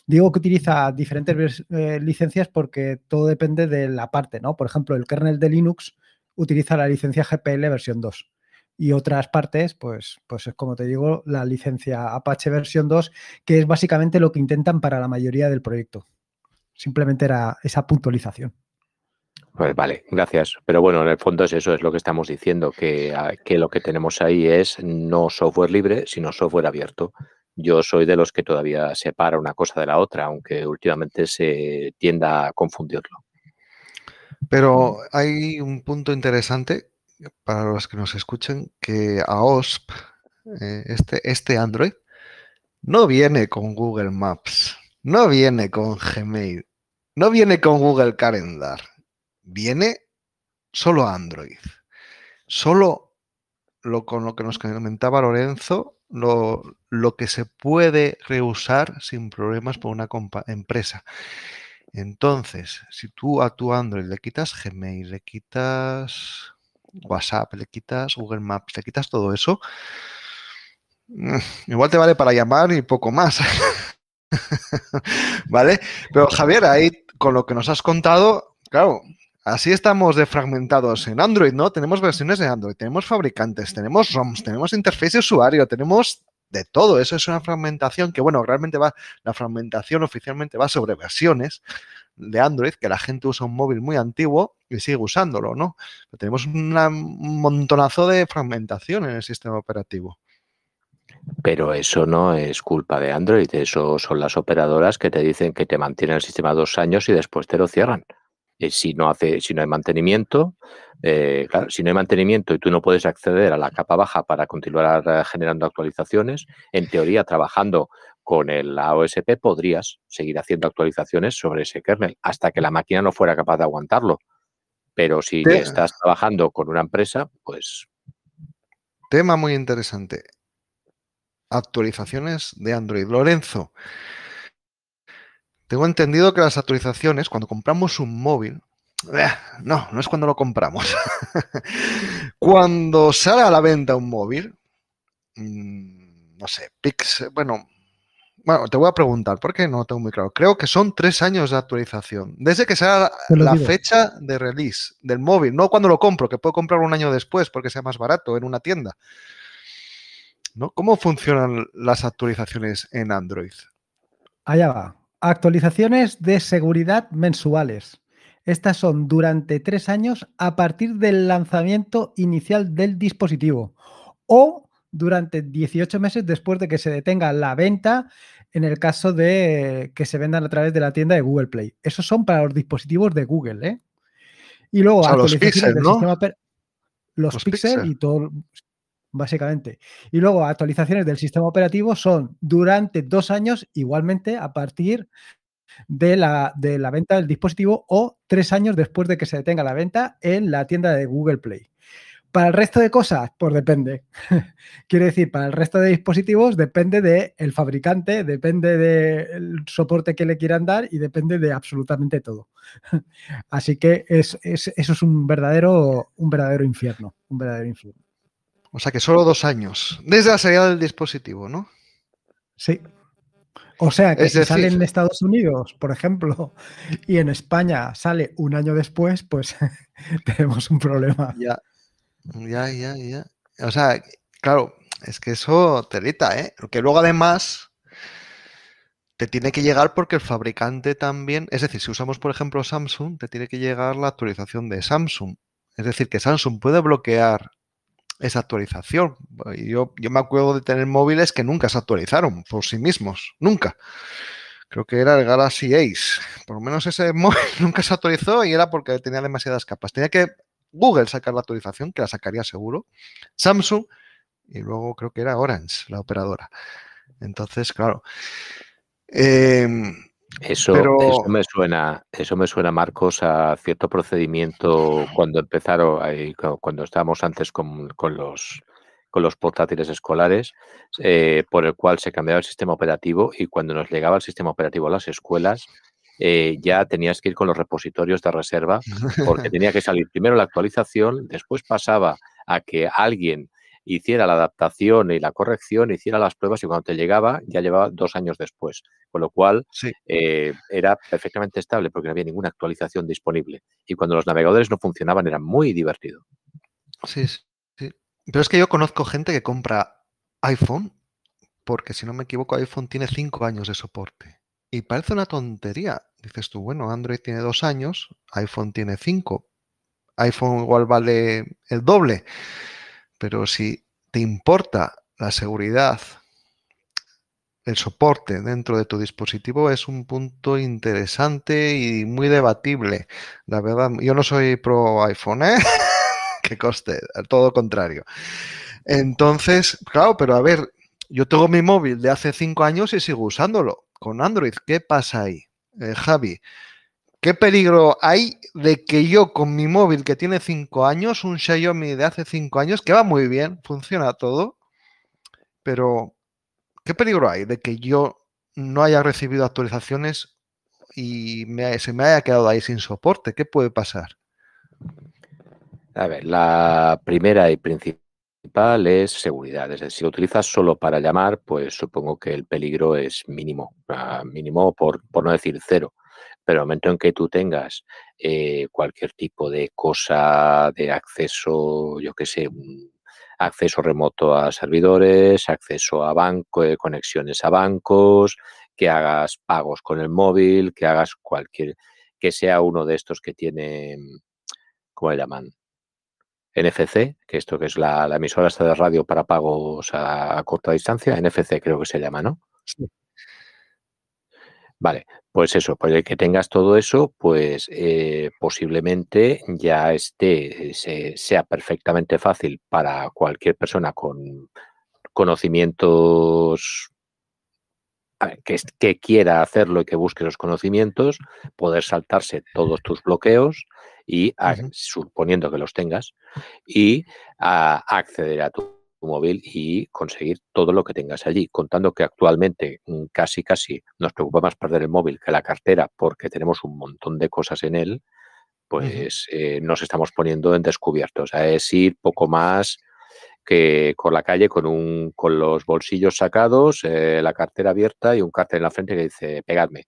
Digo que utiliza diferentes eh, licencias porque todo depende de la parte, ¿no? Por ejemplo, el kernel de Linux utiliza la licencia GPL versión 2 y otras partes, pues, pues es como te digo, la licencia Apache versión 2, que es básicamente lo que intentan para la mayoría del proyecto. Simplemente era esa puntualización. Pues vale, gracias. Pero bueno, en el fondo es eso, es lo que estamos diciendo, que, ah, que lo que tenemos ahí es no software libre, sino software abierto. Yo soy de los que todavía separa una cosa de la otra, aunque últimamente se tienda a confundirlo. Pero hay un punto interesante para los que nos escuchen, que a osp eh, este, este Android, no viene con Google Maps, no viene con Gmail, no viene con Google Calendar, viene solo Android. Solo lo, con lo que nos comentaba Lorenzo, lo, lo que se puede reusar sin problemas por una empresa. Entonces, si tú a tu Android le quitas Gmail, le quitas WhatsApp le quitas, Google Maps le quitas todo eso. Mm, igual te vale para llamar y poco más. ¿Vale? Pero Javier, ahí con lo que nos has contado, claro, así estamos defragmentados en Android, ¿no? Tenemos versiones de Android, tenemos fabricantes, tenemos ROMs, tenemos interfaz de usuario, tenemos de todo. Eso es una fragmentación que, bueno, realmente va, la fragmentación oficialmente va sobre versiones, de Android, que la gente usa un móvil muy antiguo y sigue usándolo, ¿no? tenemos un montonazo de fragmentación en el sistema operativo. Pero eso no es culpa de Android, eso son las operadoras que te dicen que te mantienen el sistema dos años y después te lo cierran. Eh, si, no hace, si no hay mantenimiento, eh, claro, si no hay mantenimiento y tú no puedes acceder a la capa baja para continuar eh, generando actualizaciones, en teoría trabajando con el AOSP podrías seguir haciendo actualizaciones sobre ese kernel hasta que la máquina no fuera capaz de aguantarlo. Pero si estás trabajando con una empresa, pues... Tema muy interesante. Actualizaciones de Android. Lorenzo, tengo entendido que las actualizaciones, cuando compramos un móvil, eh, no, no es cuando lo compramos. cuando sale a la venta un móvil, mm, no sé, Pix, bueno, bueno, te voy a preguntar, porque no tengo muy claro. Creo que son tres años de actualización. Desde que sale la fecha de release del móvil, no cuando lo compro, que puedo comprar un año después porque sea más barato en una tienda. ¿No? ¿Cómo funcionan las actualizaciones en Android? Allá va. Actualizaciones de seguridad mensuales. Estas son durante tres años a partir del lanzamiento inicial del dispositivo o durante 18 meses después de que se detenga la venta en el caso de que se vendan a través de la tienda de Google Play. Esos son para los dispositivos de Google. ¿eh? Y luego los píxeles Los, y todo, básicamente. Y luego actualizaciones del sistema operativo son durante dos años, igualmente a partir de la, de la venta del dispositivo o tres años después de que se detenga la venta en la tienda de Google Play. Para el resto de cosas, pues depende. Quiero decir, para el resto de dispositivos depende del el fabricante, depende del soporte que le quieran dar y depende de absolutamente todo. Así que eso es un verdadero, un verdadero infierno, un verdadero infierno. O sea que solo dos años. Desde la salida del dispositivo, ¿no? Sí. O sea que si sale en Estados Unidos, por ejemplo, y en España sale un año después, pues tenemos un problema. Ya, ya, ya, ya. O sea, claro, es que eso te irrita, ¿eh? Porque luego además te tiene que llegar porque el fabricante también, es decir, si usamos por ejemplo Samsung, te tiene que llegar la actualización de Samsung. Es decir, que Samsung puede bloquear esa actualización. Yo, yo me acuerdo de tener móviles que nunca se actualizaron por sí mismos, nunca. Creo que era el Galaxy Ace. Por lo menos ese móvil nunca se actualizó y era porque tenía demasiadas capas. Tenía que Google sacar la actualización, que la sacaría seguro, Samsung y luego creo que era Orange, la operadora. Entonces, claro. Em, eso, me suena, eso me suena, Marcos, a cierto procedimiento cuando empezaron, eh, cuando estábamos antes con, los con los portátiles escolares, eh, por el cual se cambiaba el sistema operativo y cuando nos llegaba el sistema operativo a las escuelas, eh, ya tenías que ir con los repositorios de reserva, porque tenía que salir primero la actualización, después pasaba a que alguien hiciera la adaptación y la corrección, hiciera las pruebas y cuando te llegaba ya llevaba dos años después, con lo cual eh, era perfectamente estable porque no había ninguna actualización disponible y cuando los navegadores no funcionaban era muy divertido. Sí, sí. Pero es que yo conozco gente que compra iPhone porque si no me equivoco iPhone tiene cinco años de soporte y parece una tontería. Dices tú, bueno, Android tiene dos años, iPhone tiene cinco, iPhone igual vale el doble. Pero si te importa la seguridad, el soporte dentro de tu dispositivo es un punto interesante y muy debatible. La verdad, yo no soy pro iPhone, ¿eh? que coste, todo contrario. Entonces, claro, pero a ver, yo tengo mi móvil de hace cinco años y sigo usándolo con Android. ¿Qué pasa ahí? Eh, Javi, ¿Qué peligro hay de que yo con mi móvil que tiene 5 años, un Xiaomi de hace 5 años, que va muy bien, funciona todo, pero ¿qué peligro hay de que yo no haya recibido actualizaciones y se me haya quedado ahí sin soporte? ¿Qué puede pasar? A ver, la primera y principal es seguridad. Es decir, si lo utilizas solo para llamar, pues supongo que el peligro es mínimo, mínimo por no decir cero pero en el momento en que tú tengas eh, cualquier tipo de cosa de acceso, yo qué sé, acceso remoto a servidores, acceso a banco, eh, conexiones a bancos, que hagas pagos con el móvil, que hagas cualquier, que sea uno de estos que tiene, ¿cómo le llaman? NFC, que esto que es la, emisora de radio para pagos a, a, corta distancia, NFC creo que se llama, ¿no? Sí. Vale, pues eso, pues el que tengas todo eso, pues eh, posiblemente ya esté, sea perfectamente fácil para cualquier persona con conocimientos que, quiera hacerlo y que busque los conocimientos, poder saltarse todos tus bloqueos y, suponiendo que los tengas, y acceder a tu tu móvil y conseguir todo lo que tengas allí. Contando que actualmente mm, casi, casi nos preocupa más perder el móvil que la cartera porque tenemos un montón de cosas en él, pues eh, nos estamos poniendo en descubierto. O sea, es ir poco más que con la calle, con, un, con los bolsillos sacados, eh, la cartera abierta y un cartel en la frente que dice, pegadme.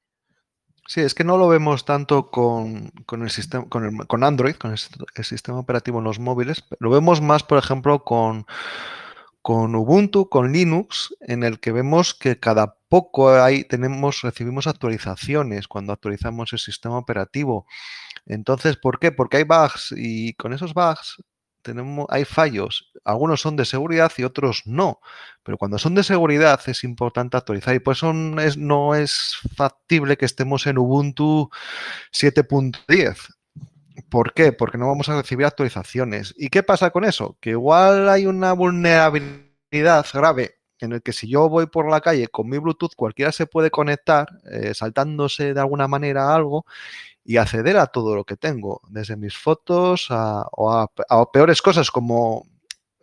Sí, es que no lo vemos tanto con, el sistema, con, Android, con el, sistema operativo en los móviles. Lo vemos más, por ejemplo, con, con Ubuntu, con Linux, en el que vemos que cada poco ahí tenemos, recibimos actualizaciones cuando actualizamos el sistema operativo. Entonces, ¿por qué? Porque hay bugs y con esos bugs tenemos, hay fallos. Algunos son de seguridad y otros no. Pero cuando son de seguridad es importante actualizar. Y por eso no es factible que estemos en Ubuntu 7.10. ¿Por qué? Porque no vamos a recibir actualizaciones. ¿Y qué pasa con eso? Que igual hay una vulnerabilidad grave en el que si yo voy por la calle con mi Bluetooth, cualquiera se puede conectar, eh, saltándose de alguna manera algo, y acceder a todo lo que tengo, desde mis fotos a, o peores cosas como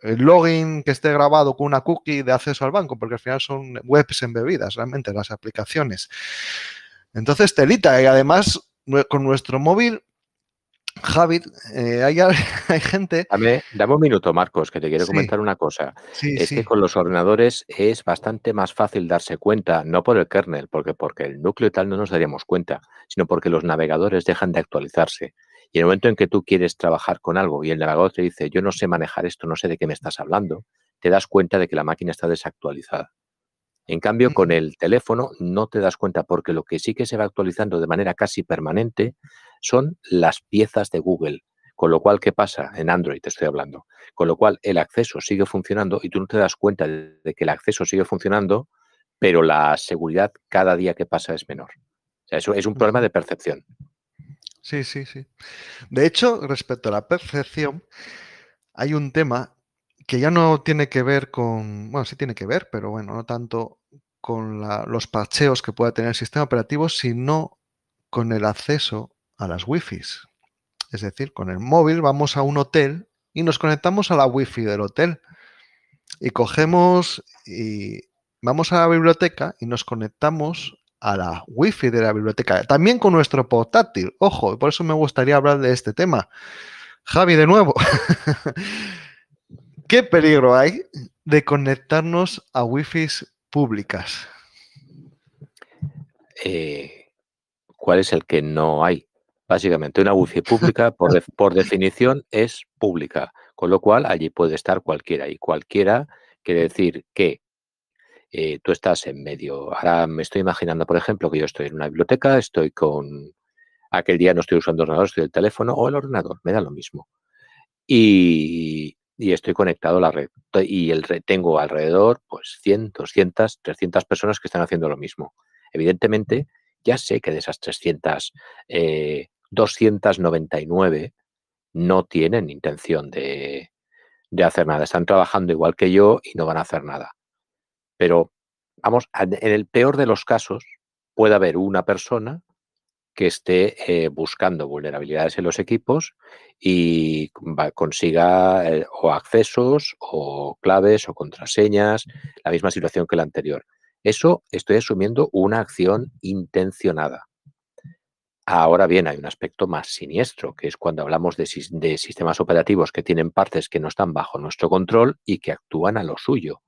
el login que esté grabado con una cookie de acceso al banco, porque al final son webs embebidas, realmente, las aplicaciones. Entonces, telita, y además con nuestro móvil Javid, eh, hay, gente. Dame, un minuto, Marcos, que te quiero comentar una cosa. es que con los ordenadores es bastante más fácil darse cuenta, no por el kernel, porque, porque el núcleo y tal no nos daríamos cuenta, sino porque los navegadores dejan de actualizarse. Y en el momento en que tú quieres trabajar con algo y el navegador te dice, yo no sé manejar esto, no sé de qué me estás hablando, te das cuenta de que la máquina está desactualizada. En cambio, con el teléfono no te das cuenta porque lo que sí que se va actualizando de manera casi permanente son las piezas de Google. Con lo cual, ¿qué pasa? En Android te estoy hablando. Con lo cual, el acceso sigue funcionando y tú no te das cuenta de que el acceso sigue funcionando, pero la seguridad cada día que pasa es menor. eso es un problema de percepción. Sí, sí, sí. De hecho, respecto a la percepción, hay un tema que ya no tiene que ver con, bueno, sí tiene que ver, pero bueno, no tanto con los pacheos que pueda tener el sistema operativo, sino con el acceso a las wifi. Es decir, con el móvil vamos a un hotel y nos conectamos a la wifi del hotel. Y cogemos y vamos a la biblioteca y nos conectamos a la wifi de la biblioteca, también con nuestro portátil. Ojo, por eso me gustaría hablar de este tema. Javi, de nuevo. ¿Qué peligro hay de conectarnos a wifi públicas? Eh, ¿Cuál es el que no hay? Básicamente, una wifi pública, por, definición, es pública, con lo cual allí puede estar cualquiera. Y cualquiera quiere decir que eh, tú estás en medio. Ahora me estoy imaginando, por ejemplo, que yo estoy en una biblioteca, estoy con... Aquel día no estoy usando el ordenador, estoy el teléfono o el ordenador, me da lo mismo. Y, y estoy conectado a la red. Y el, tengo alrededor pues 100, 200, 300 personas que están haciendo lo mismo. Evidentemente, ya sé que de esas 300, eh, 299 no tienen intención de, de hacer nada. Están trabajando igual que yo y no van a hacer nada. Pero, vamos, en el peor de los casos, puede haber una persona que esté eh, buscando vulnerabilidades en los equipos y consiga eh, o accesos o claves o contraseñas, la misma situación que la anterior. Eso estoy asumiendo una acción intencionada. Ahora bien, hay un aspecto más siniestro, que es cuando hablamos de, de sistemas operativos que tienen partes que no están bajo nuestro control y que actúan a lo suyo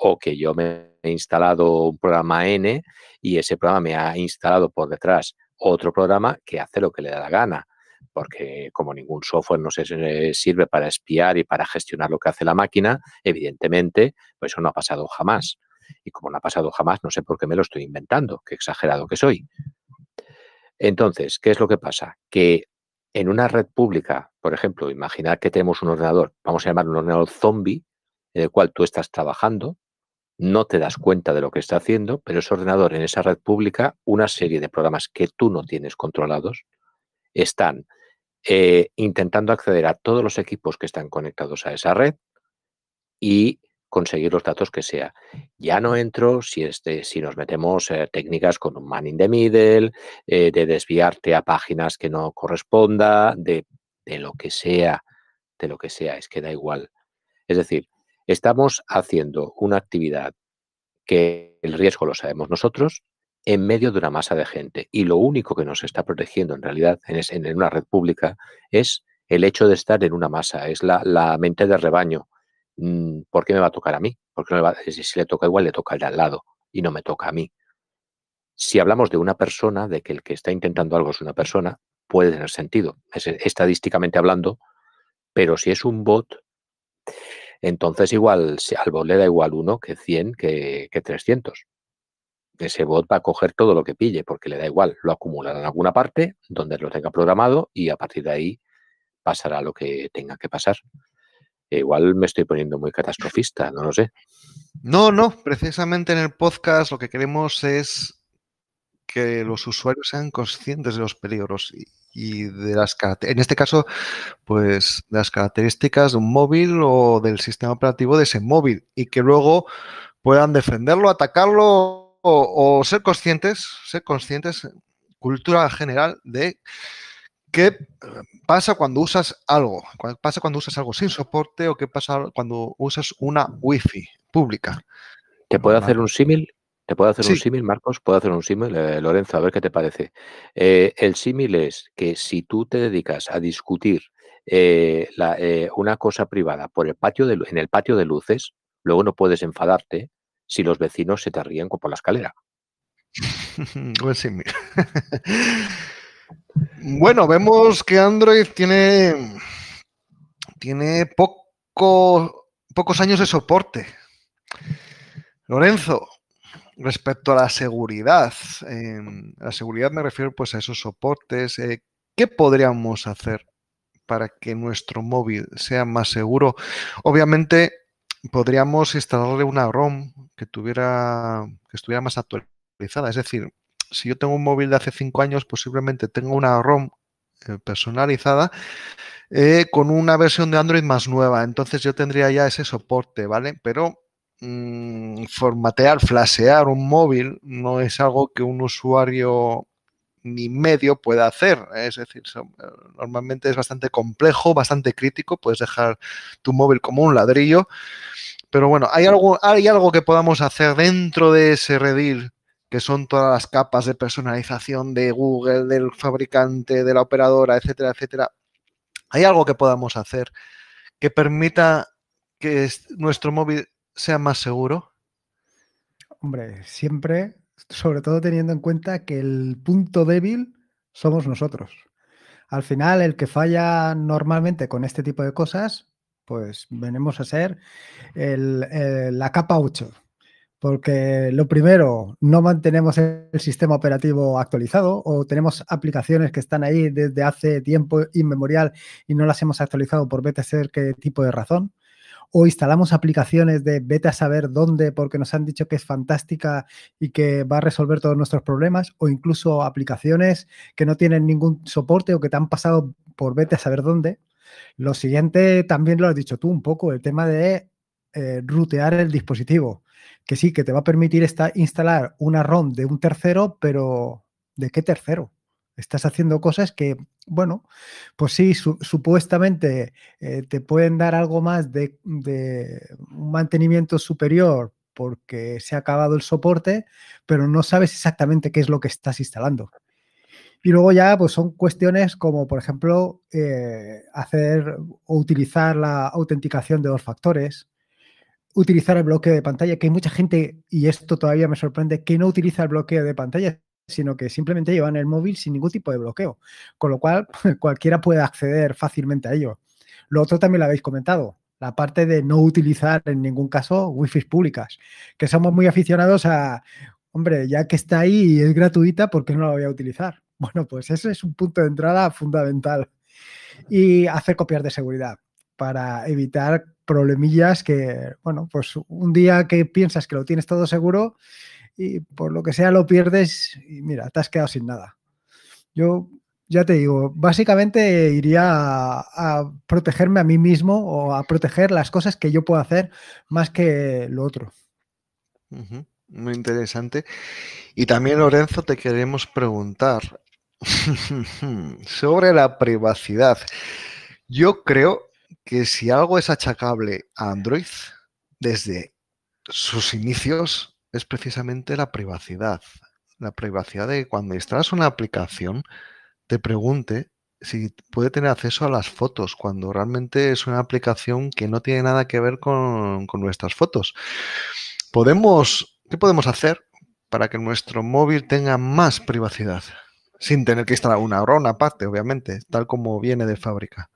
o que yo me he instalado un programa N y ese programa me ha instalado por detrás otro programa que hace lo que le da la gana, porque como ningún software no eh, sirve para espiar y para gestionar lo que hace la máquina, evidentemente, pues eso no ha pasado jamás. Y como no ha pasado jamás, no sé por qué me lo estoy inventando, qué exagerado que soy. Entonces, ¿qué es lo que pasa? Que en una red pública, por ejemplo, imaginar que tenemos un ordenador, vamos a llamarlo un ordenador zombie, en el cual tú estás trabajando, no te das cuenta de lo que está haciendo, pero ese ordenador en esa red pública, una serie de programas que tú no tienes controlados, están eh, intentando acceder a todos los equipos que están conectados a esa red y conseguir los datos que sea. Ya no entro si, este, si nos metemos eh, técnicas con un man in the middle, eh, de desviarte a páginas que no corresponda, de, de lo que sea, de lo que sea, es que da igual. Es decir, Estamos haciendo una actividad que el riesgo lo sabemos nosotros en medio de una masa de gente. Y lo único que nos está protegiendo en realidad en, una red pública es el hecho de estar en una masa, es la, mente de rebaño. Mm, ¿Por qué me va a tocar a mí? Porque si le toca igual, le toca al de al lado y no me toca a mí. Si hablamos de una persona, de que el que está intentando algo es una persona, puede tener sentido, estadísticamente hablando, pero si es un bot, entonces, igual, al bot le da igual uno que 100 que, que 300. Ese bot va a coger todo lo que pille, porque le da igual. Lo acumulará en alguna parte donde lo tenga programado y a partir de ahí pasará lo que tenga que pasar. E igual me estoy poniendo muy catastrofista, no lo sé. No, no, precisamente en el podcast lo que queremos es que los usuarios sean conscientes de los peligros y, de las en este caso, pues de las características de un móvil o del sistema operativo de ese móvil y que luego puedan defenderlo, atacarlo o, ser conscientes, ser conscientes, cultura general de qué pasa cuando usas algo, qué pasa cuando usas algo sin soporte o qué pasa cuando usas una wifi pública. ¿Te puedo hacer un símil? ¿Te puedo hacer un símil, Marcos? ¿Puedo hacer un símil, eh, Lorenzo? A ver qué te parece. Eh, el símil es que si tú te dedicas a discutir eh, una cosa privada por el patio en el patio de luces, luego no puedes enfadarte si los vecinos se te ríen por la escalera. Buen símil. bueno, vemos que Android tiene, tiene pocos años de soporte. Lorenzo, Respecto a la seguridad, em, la seguridad me refiero pues a esos soportes. Eh, ¿Qué podríamos hacer para que nuestro móvil sea más seguro? Obviamente podríamos instalarle una ROM que tuviera que estuviera más actualizada. Es decir, si yo tengo un móvil de hace cinco años, posiblemente tengo una ROM eh, personalizada eh, con una versión de Android más nueva. Entonces yo tendría ya ese soporte, ¿vale? Pero Mm, formatear, flashear un móvil no es algo que un usuario ni medio pueda hacer. Es decir, eh, normalmente es bastante complejo, bastante crítico, puedes dejar tu móvil como un ladrillo. Pero bueno, hay algo, hay algo que podamos hacer dentro de ese redil, que son todas las capas de personalización de Google, del fabricante, de la operadora, etcétera, etcétera. Hay algo que podamos hacer que permita que nuestro móvil sea más seguro? Hombre, siempre, sobre todo teniendo en cuenta que el punto débil somos nosotros. Al final, el que falla normalmente con este tipo de cosas, pues venimos a ser eh, la capa 8. Porque lo primero, no mantenemos el sistema operativo actualizado o tenemos aplicaciones que están ahí desde hace tiempo inmemorial y no las hemos actualizado por vete ser qué tipo de razón o instalamos aplicaciones de vete a saber dónde porque nos han dicho que es fantástica y que va a resolver todos nuestros problemas, o incluso aplicaciones que no tienen ningún soporte o que te han pasado por vete a saber dónde. Lo siguiente también lo has dicho tú un poco, el tema de eh, rutear el dispositivo, que sí, que te va a permitir está instalar una ROM de un tercero, pero ¿de qué tercero? Estás haciendo cosas que, bueno, pues sí, supuestamente eh, te pueden dar algo más de, mantenimiento superior porque se ha acabado el soporte, pero no sabes exactamente qué es lo que estás instalando. Y luego ya pues son cuestiones como, por ejemplo, eh, hacer o utilizar la autenticación de dos factores, utilizar el bloqueo de pantalla, que hay mucha gente, y esto todavía me sorprende, que no utiliza el bloqueo de pantalla, sino que simplemente llevan el móvil sin ningún tipo de bloqueo, con lo cual cualquiera puede acceder fácilmente a ello. Lo otro también lo habéis comentado, la parte de no utilizar en ningún caso wifi públicas, que somos muy aficionados a, hombre, ya que está ahí y es gratuita, ¿por qué no la voy a utilizar? Bueno, pues ese es un punto de entrada fundamental. Y hacer copias de seguridad para evitar problemillas que, bueno, pues un día que piensas que lo tienes todo seguro, y por lo que sea lo pierdes y mira, te has quedado sin nada. Yo ya te digo, básicamente iría a, protegerme a mí mismo o a proteger las cosas que yo puedo hacer más que lo otro. Muy interesante. Y también, Lorenzo, te queremos preguntar sobre la privacidad. Yo creo que si algo es achacable a Android desde sus inicios es precisamente la privacidad. La privacidad de cuando instalas una aplicación te pregunte si puede tener acceso a las fotos, cuando realmente es una aplicación que no tiene nada que ver con, con nuestras fotos. Podemos, ¿Qué podemos hacer para que nuestro móvil tenga más privacidad? Sin tener que instalar una o aparte, parte, obviamente, tal como viene de fábrica.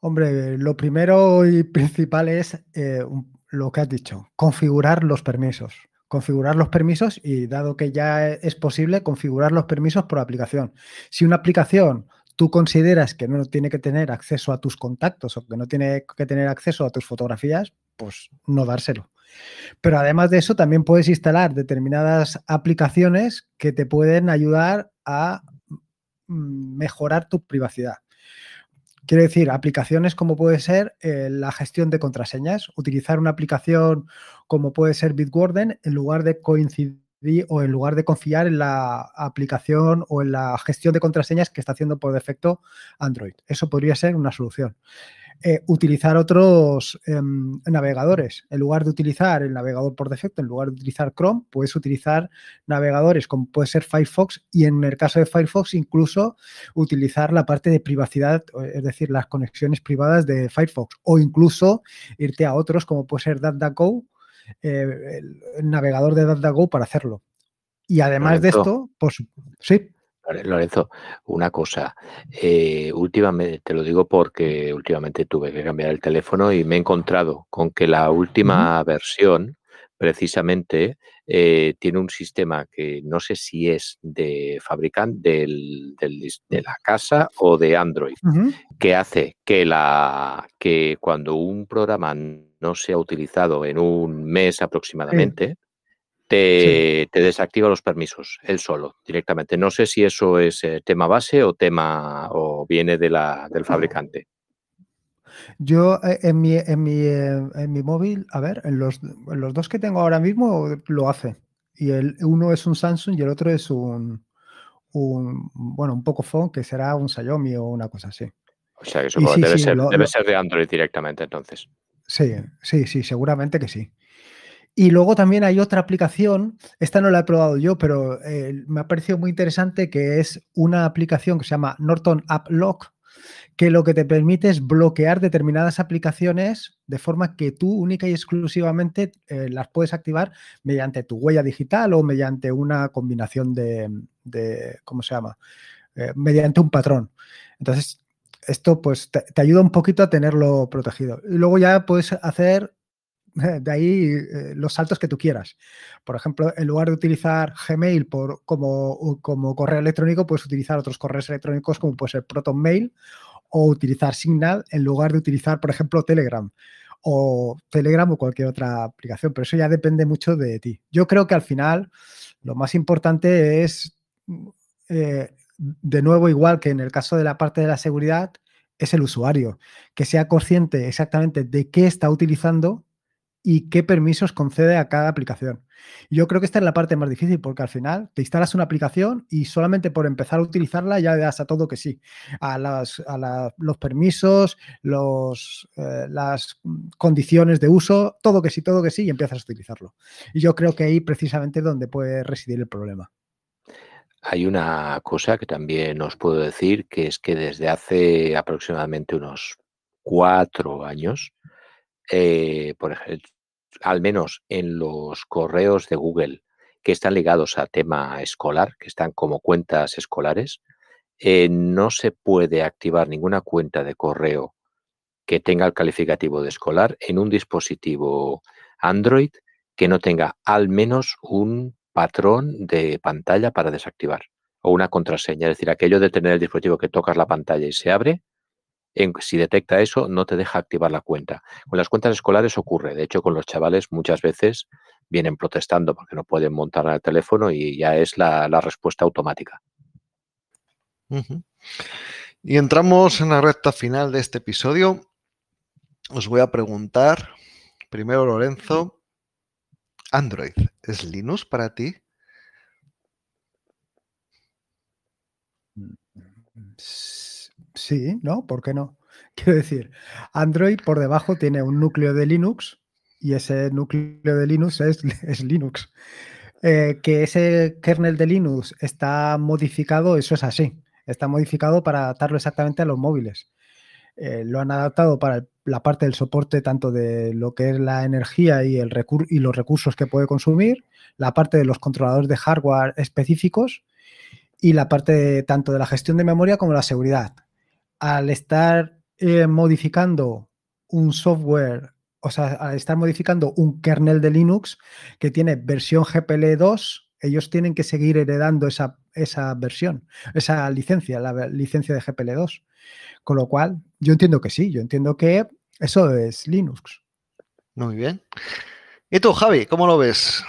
Hombre, lo primero y principal es eh, lo que has dicho, configurar los permisos. Configurar los permisos y dado que ya e, es posible, configurar los permisos por aplicación. Si una aplicación tú consideras que no tiene que tener acceso a tus contactos o que no tiene que tener acceso a tus fotografías, pues no dárselo. Pero además de eso, también puedes instalar determinadas aplicaciones que te pueden ayudar a mm, mejorar tu privacidad. Quiero decir, aplicaciones como puede ser eh, la gestión de contraseñas, utilizar una aplicación como puede ser Bitwarden en lugar de coincidir o en lugar de confiar en la aplicación o en la gestión de contraseñas que está haciendo por defecto Android. Eso podría ser una solución. Eh, utilizar otros em, navegadores. En lugar de utilizar el navegador por defecto, en lugar de utilizar Chrome, puedes utilizar navegadores como puede ser Firefox y en el caso de Firefox incluso utilizar la parte de privacidad, es decir, las conexiones privadas de Firefox o incluso irte a otros como puede ser Datago eh, el navegador de Datago para hacerlo. Y además de esto, pues sí. Lorenzo, una cosa. Eh, últimamente, te lo digo porque últimamente tuve que cambiar el teléfono y me he encontrado con que la última versión, precisamente, eh, tiene un sistema que no sé si es de fabricante de la casa o de Android, que hace que, la, que cuando un programa no sea utilizado en un mes aproximadamente, te, desactiva los permisos, él solo, directamente. No sé si eso es eh, tema base o tema o viene del fabricante. Yo eh, en mi, en, eh, en mi móvil, a ver, en los, los dos que tengo ahora mismo lo hace. Y el uno es un Samsung y el otro es un, un bueno, un poco phone que será un Xiaomi o una cosa así. O sea, que eso debe, ser, ser de Android directamente entonces. Sí, sí, sí, seguramente que sí. Y luego también hay otra aplicación, esta no la he probado yo, pero eh, me ha parecido muy interesante, que es una aplicación que se llama Norton App Lock, que lo que te permite es bloquear determinadas aplicaciones de forma que tú única y exclusivamente eh, las puedes activar mediante tu huella digital o mediante una combinación de, ¿cómo se llama? Eh, mediante un patrón. Entonces, esto pues te, ayuda un poquito a tenerlo protegido. Y luego ya puedes hacer de ahí eh, los saltos que tú quieras. Por ejemplo, en lugar de utilizar Gmail por, como, correo electrónico, puedes utilizar otros correos electrónicos como puede ser ProtonMail o utilizar Signal en lugar de utilizar, por ejemplo, Telegram o Telegram o cualquier otra aplicación, pero eso ya depende mucho de ti. Yo creo que al final lo más importante es, mm, eh, de nuevo, igual que en el caso de la parte de la seguridad, es el usuario, que sea consciente exactamente de qué está utilizando y qué permisos concede a cada aplicación. Yo creo que esta es la parte más difícil porque al final te instalas una aplicación y solamente por empezar a utilizarla ya le das a todo que sí, a, los permisos, los, eh, las condiciones de uso, todo que sí, todo que sí y empiezas a utilizarlo. Y yo creo que ahí precisamente donde puede residir el problema. Hay una cosa que también os puedo decir, que es que desde hace aproximadamente unos cuatro años, eh, por ejemplo, al menos en los correos de Google que están ligados a tema escolar, que están como cuentas escolares, eh, no se puede activar ninguna cuenta de correo que tenga el calificativo de escolar en un dispositivo Android que no tenga al menos un patrón de pantalla para desactivar o una contraseña. Es decir, aquello de tener el dispositivo que tocas la pantalla y se abre, si detecta eso, no te deja activar la cuenta. Con las cuentas escolares ocurre, de hecho, con los chavales muchas veces vienen protestando porque no pueden montar el teléfono y ya es la, respuesta automática. Y entramos en la recta final de este episodio. Os voy a preguntar, primero Lorenzo, Android, ¿es Linux para ti? Sí mm, mm, mm, Sí, ¿no? ¿Por qué no? Quiero decir, Android por debajo tiene un núcleo de Linux y ese núcleo de Linux es, Linux. Eh, que ese kernel de Linux está modificado, eso es así. Está modificado para adaptarlo exactamente a los móviles. Eh, lo han adaptado para la parte del soporte tanto de lo que es la energía y, los recursos que puede consumir, la parte de los controladores de hardware específicos y la parte tanto de la gestión de memoria como la seguridad al estar eh, modificando un software, o sea, al estar modificando un kernel de Linux que tiene versión GPL2, ellos tienen que seguir heredando esa, esa versión, esa licencia, la licencia de GPL2. Con lo cual, yo entiendo que sí, yo entiendo que eso es Linux. Muy bien. ¿Y tú, Javi, cómo lo ves?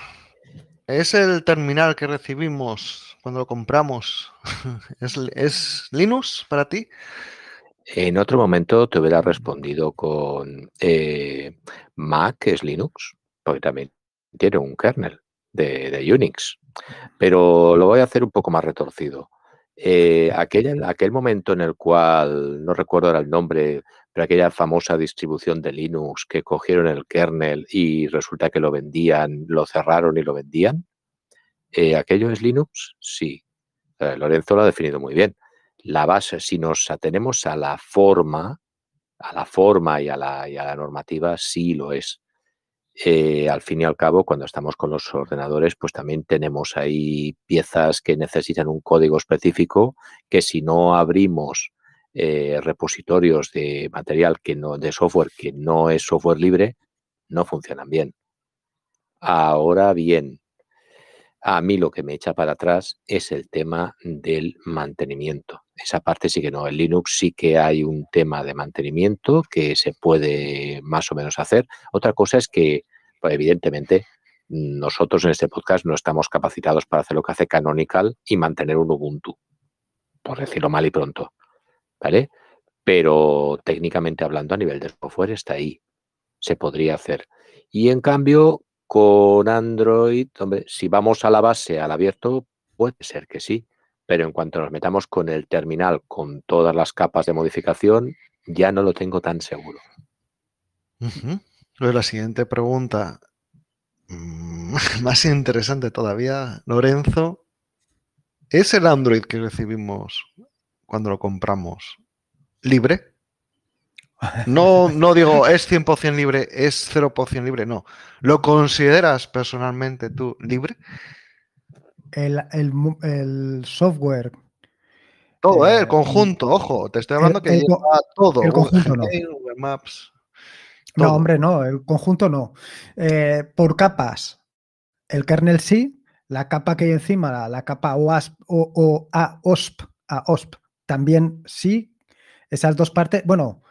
¿Es el terminal que recibimos cuando lo compramos? es Linux para ti? En otro momento te hubiera respondido con eh, Mac, que es Linux, porque también tiene un kernel de, Unix, pero lo voy a hacer un poco más retorcido. Eh, aquel, momento en el cual, no recuerdo ahora el nombre, pero aquella famosa distribución de Linux que cogieron el kernel y resulta que lo vendían, lo cerraron y lo vendían, eh, ¿aquello es Linux? Sí. Lorenzo lo ha definido muy bien la base, si nos atenemos a la forma, a la forma y a la, normativa, sí lo es. Eh, al fin y al cabo, cuando estamos con los ordenadores, pues también tenemos ahí piezas que necesitan un código específico, que si no abrimos eh, repositorios de material que no, de software que no es software libre, no funcionan bien. Ahora bien, a mí lo que me echa para atrás es el tema del mantenimiento esa parte sí que no. En Linux sí que hay un tema de mantenimiento que se puede más o menos hacer. Otra cosa es que, pues, evidentemente, nosotros en este podcast no estamos capacitados para hacer lo que hace Canonical y mantener un Ubuntu, por decirlo mal y pronto. ¿Vale? Pero técnicamente hablando, a nivel de software está ahí. Se podría hacer. Y en cambio, con Android, si vamos a la base, al abierto, puede ser que sí pero en cuanto nos metamos con el terminal, con todas las capas de modificación, ya no lo tengo tan seguro. Pues la siguiente pregunta, mm, más interesante todavía, Lorenzo, ¿es el Android que recibimos cuando lo compramos libre? No, no digo es 100% libre, es 0% libre, no. ¿Lo consideras personalmente tú libre? el, software. Todo, ¿eh? el eh, conjunto, ojo, te estoy hablando que todo. El conjunto no. No, hombre, no, el conjunto no. Eh, por capas, el kernel sí, la capa que hay encima, la, capa OASP, o, o a osp también sí, esas dos partes, bueno,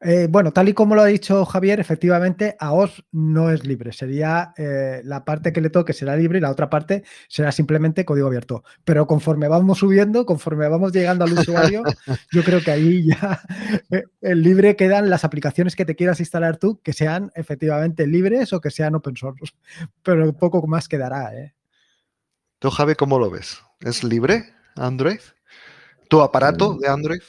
eh, bueno, tal y como lo ha dicho Javier, efectivamente, AOS no es libre. Sería eh, la parte que le toque será libre y la otra parte será simplemente código abierto. Pero conforme vamos subiendo, conforme vamos llegando al usuario, yo creo que ahí ya eh, el libre quedan las aplicaciones que te quieras instalar tú, que sean efectivamente libres o que sean open source. Pero poco más quedará. ¿Tú, Javi, cómo lo ves? ¿Es libre Android? ¿Tu aparato mm. de Android?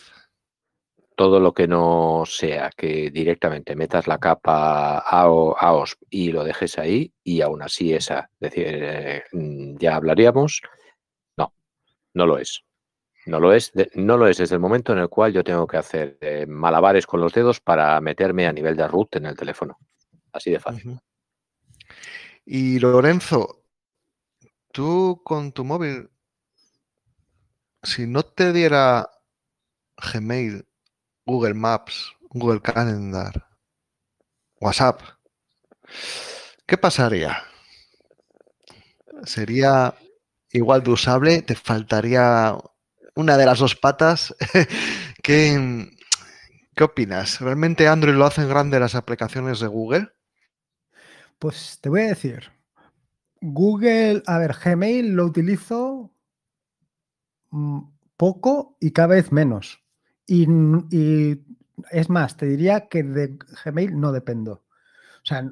todo lo que no sea que directamente metas la capa a, y lo dejes ahí y aún así esa, decir, eh, mm, ya hablaríamos, no, no lo es. No lo es, no lo es desde el momento en el cual yo tengo que hacer eh, malabares con los dedos para meterme a nivel de root en el teléfono. Así de fácil. Y Lorenzo, tú con tu móvil, si no te diera Gmail Google Maps, Google Calendar, WhatsApp. ¿Qué pasaría? Sería igual de usable, te faltaría una de las dos patas. ¿Qué, ¿Qué opinas? ¿Realmente Android lo hacen grande las aplicaciones de Google? Pues te voy a decir, Google, a ver, Gmail lo utilizo mm, poco y cada vez menos. Y, es más, te diría que de Gmail no dependo. O sea,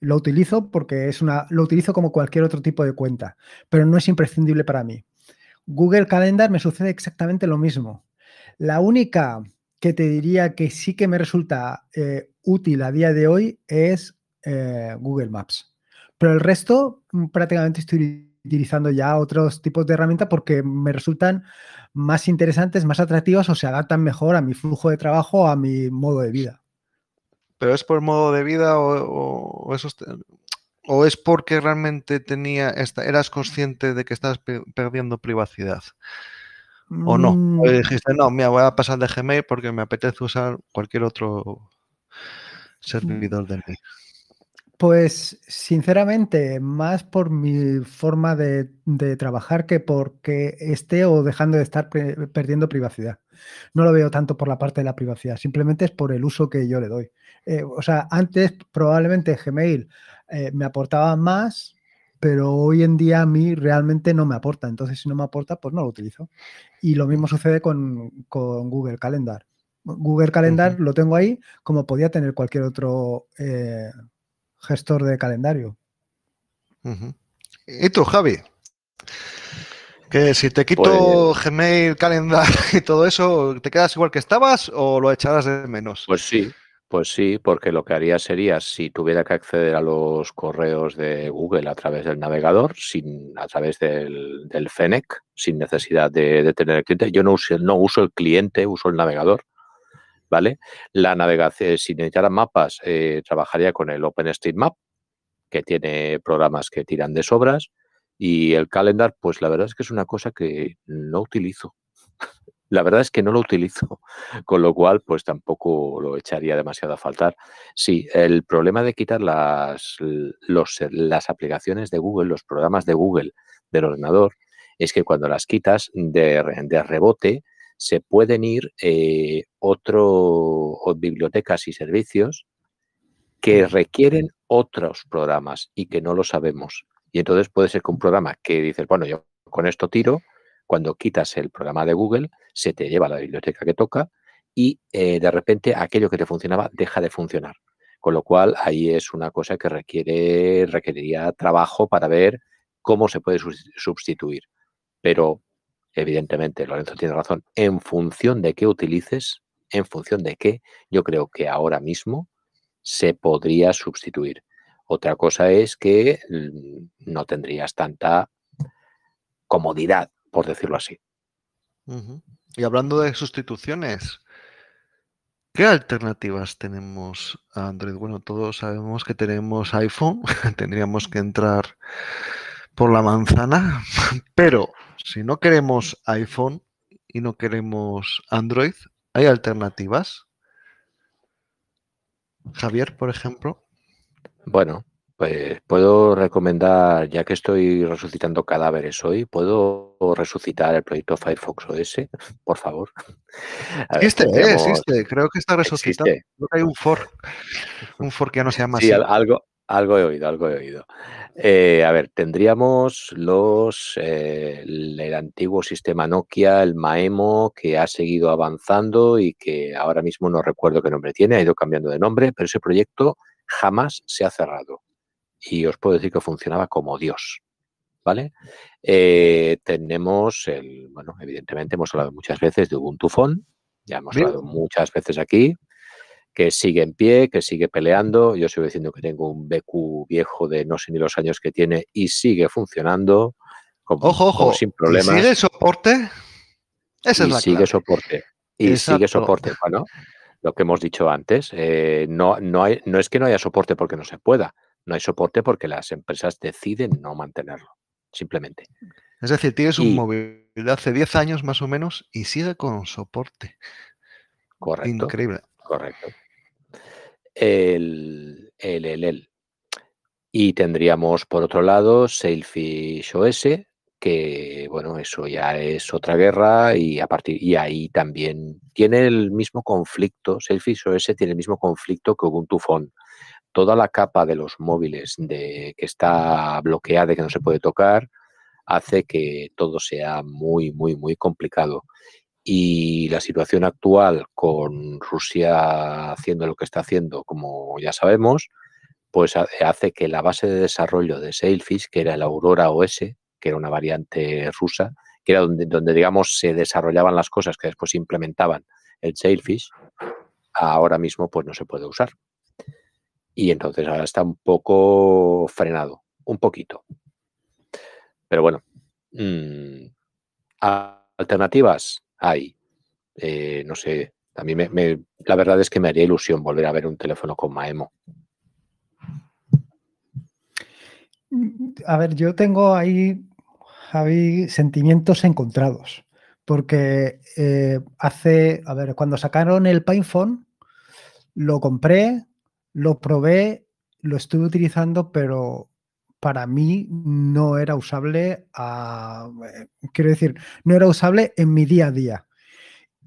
lo utilizo porque es una, lo utilizo como cualquier otro tipo de cuenta, pero no es imprescindible para mí. Google Calendar me sucede exactamente lo mismo. La única que te diría que sí que me resulta eh, útil a día de hoy es eh, Google Maps. Pero el resto prácticamente estoy utilizando ya otros tipos de herramientas porque me resultan más interesantes, más atractivas o se adaptan mejor a mi flujo de trabajo, o a mi modo de vida. ¿Pero es por modo de vida o, eso, o es porque realmente tenía esta, eras consciente de que estabas perdiendo privacidad? ¿O no? Mm. O dijiste, no, mira, voy a pasar de Gmail porque me apetece usar cualquier otro servidor de Gmail. Pues sinceramente, más por mi forma de, trabajar que porque esté o dejando de estar perdiendo privacidad. No lo veo tanto por la parte de la privacidad, simplemente es por el uso que yo le doy. Eh, o sea, antes probablemente Gmail eh, me aportaba más, pero hoy en día a mí realmente no me aporta. Entonces, si no me aporta, pues no lo utilizo. Y lo mismo sucede con, Google Calendar. Google Calendar lo tengo ahí como podía tener cualquier otro... Eh, gestor de calendario. ¿Y tú, Javi? Que si te quito pues- Gmail, Calendar y todo eso, ¿te quedas igual que estabas o lo echarás de menos? Pues sí, pues sí, porque lo que haría sería, si tuviera que acceder a los correos de Google a través del navegador, sin, a través del, del FENEC, sin necesidad de, tener el cliente, yo no no uso el cliente, uso el navegador la navegación, si necesitara mapas, eh, trabajaría con el OpenStreetMap, que tiene programas que tiran de sobras, y el calendar, pues la verdad es que es una cosa que no utilizo. La verdad es que no lo utilizo, con lo cual pues tampoco lo echaría demasiado a faltar. Sí, el problema de quitar las, las aplicaciones de Google, los programas de Google del ordenador, es que cuando las quitas de, de rebote se pueden ir eh, bibliotecas y servicios que requieren otros programas y que no lo sabemos. Y entonces puede ser que un programa que dices, bueno, yo con esto tiro, cuando quitas el programa de Google, se te lleva la biblioteca que toca y eh, de repente aquello que te funcionaba deja de funcionar. Con lo cual, ahí es una cosa que requiere, requeriría trabajo para ver cómo se puede sustituir. Pero evidentemente Lorenzo tiene razón, en función de qué utilices, en función de qué, yo creo que ahora mismo se podría sustituir. Otra cosa es que mm, no tendrías tanta comodidad, por decirlo así. Y hablando de sustituciones, ¿qué alternativas tenemos a Android? Bueno, todos sabemos que tenemos iPhone, tendríamos que entrar por la manzana, pero si no queremos iPhone y no queremos Android, ¿hay alternativas? Javier, por ejemplo. Bueno, pues puedo recomendar, ya que estoy resucitando cadáveres hoy, ¿puedo resucitar el proyecto Firefox OS? Por favor. existe, ¿eh? existe. Creo que está resucitado. hay un fork. Un fork que ya no se llama sí, Algo, algo he oído, algo he oído. Eh, a ver, tendríamos los eh, el, antiguo sistema Nokia, el Maemo, que ha seguido avanzando y que ahora mismo no recuerdo qué nombre tiene, ha ido cambiando de nombre, pero ese proyecto jamás se ha cerrado. Y os puedo decir que funcionaba como Dios. ¿Vale? Eh, tenemos el, bueno, evidentemente hemos hablado muchas veces de Ubuntu Phone, ya hemos hablado muchas veces aquí que sigue en pie, que sigue peleando. Yo sigo diciendo que tengo un BQ viejo de no sé ni los años que tiene y sigue funcionando. Como, ojo, ojo. sin problemas. sigue soporte? Esa es la sigue soporte. Y sigue soporte. Bueno, lo que hemos dicho antes, eh, no, no, es que no haya soporte porque no se pueda, no hay soporte porque las empresas deciden no mantenerlo, simplemente. Es decir, tienes un móvil de hace 10 años más o menos y sigue con soporte. Correcto. Increíble. Correcto el, el, Y tendríamos por otro lado Sailfish OS, que bueno, eso ya es otra guerra y a partir y ahí también tiene el mismo conflicto, Sailfish OS tiene el mismo conflicto que Ubuntu Phone. Toda la capa de los móviles de que está bloqueada y que no se puede tocar hace que todo sea muy muy muy complicado y la situación actual con Rusia haciendo lo que está haciendo, como ya sabemos, pues hace que la base de desarrollo de Sailfish, que era el Aurora OS, que era una variante rusa, que era donde, digamos se desarrollaban las cosas que después implementaban el Sailfish, ahora mismo pues no se puede usar. Y entonces ahora está un poco frenado, un poquito. Pero bueno, mm, alternativas, hay. Eh, no sé, a mí me, la verdad es que me haría ilusión volver a ver un teléfono con Maemo. A ver, yo tengo ahí, sentimientos encontrados. Porque eh, hace, a ver, cuando sacaron el PinePhone, lo compré, lo probé, lo estuve utilizando, pero para mí no era usable eh, quiero decir, no era usable en mi día a día.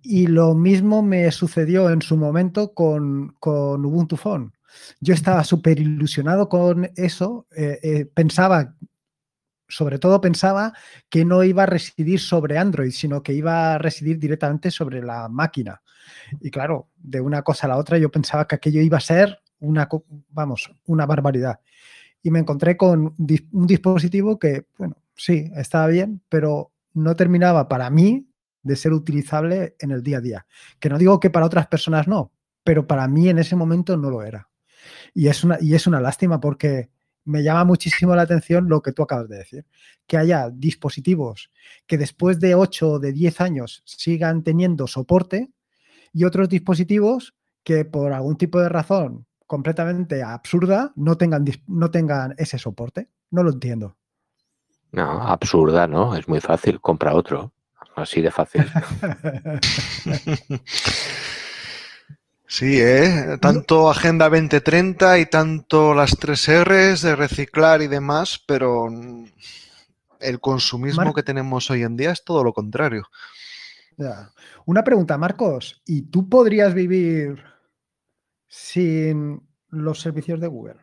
Y lo mismo me sucedió en su momento con, Ubuntu Phone. Yo estaba súper ilusionado con eso, eh, eh, pensaba, sobre todo pensaba que no iba a residir sobre Android, sino que iba a residir directamente sobre la máquina. Y claro, de una cosa a la otra yo pensaba que aquello iba a ser una, vamos, una barbaridad y me encontré con un dispositivo que, bueno, sí, estaba bien, pero no terminaba para mí de ser utilizable en el día a día. Que no digo que para otras personas no, pero para mí en ese momento no lo era. Y es una, y es una lástima porque me llama muchísimo la atención lo que tú acabas de decir, que haya dispositivos que después de 8 o de 10 años sigan teniendo soporte y otros dispositivos que por algún tipo de razón completamente absurda no tengan, no tengan ese soporte. No lo entiendo. No, absurda, ¿no? Es muy fácil, compra otro. Así de fácil. Sí, ¿eh? Tanto Agenda 2030 y tanto las tres R's de reciclar y demás, pero el consumismo que tenemos hoy en día es todo lo contrario. Una pregunta, Marcos, ¿y tú podrías vivir sin los servicios de Google?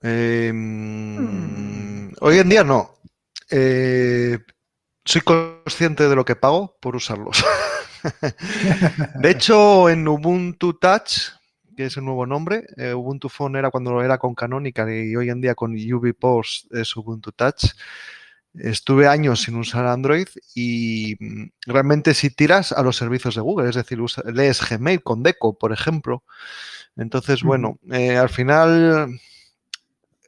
Em, hoy en día no. Eh, soy consciente de lo que pago por usarlos. de hecho, en Ubuntu Touch, que es el nuevo nombre, eh, Ubuntu Phone era cuando era con Canonical y hoy en día con UV es Ubuntu Touch estuve años sin usar Android y mm, realmente si tiras a los servicios de Google, es decir, lees Gmail con Deco, por ejemplo. Entonces, bueno, eh, al final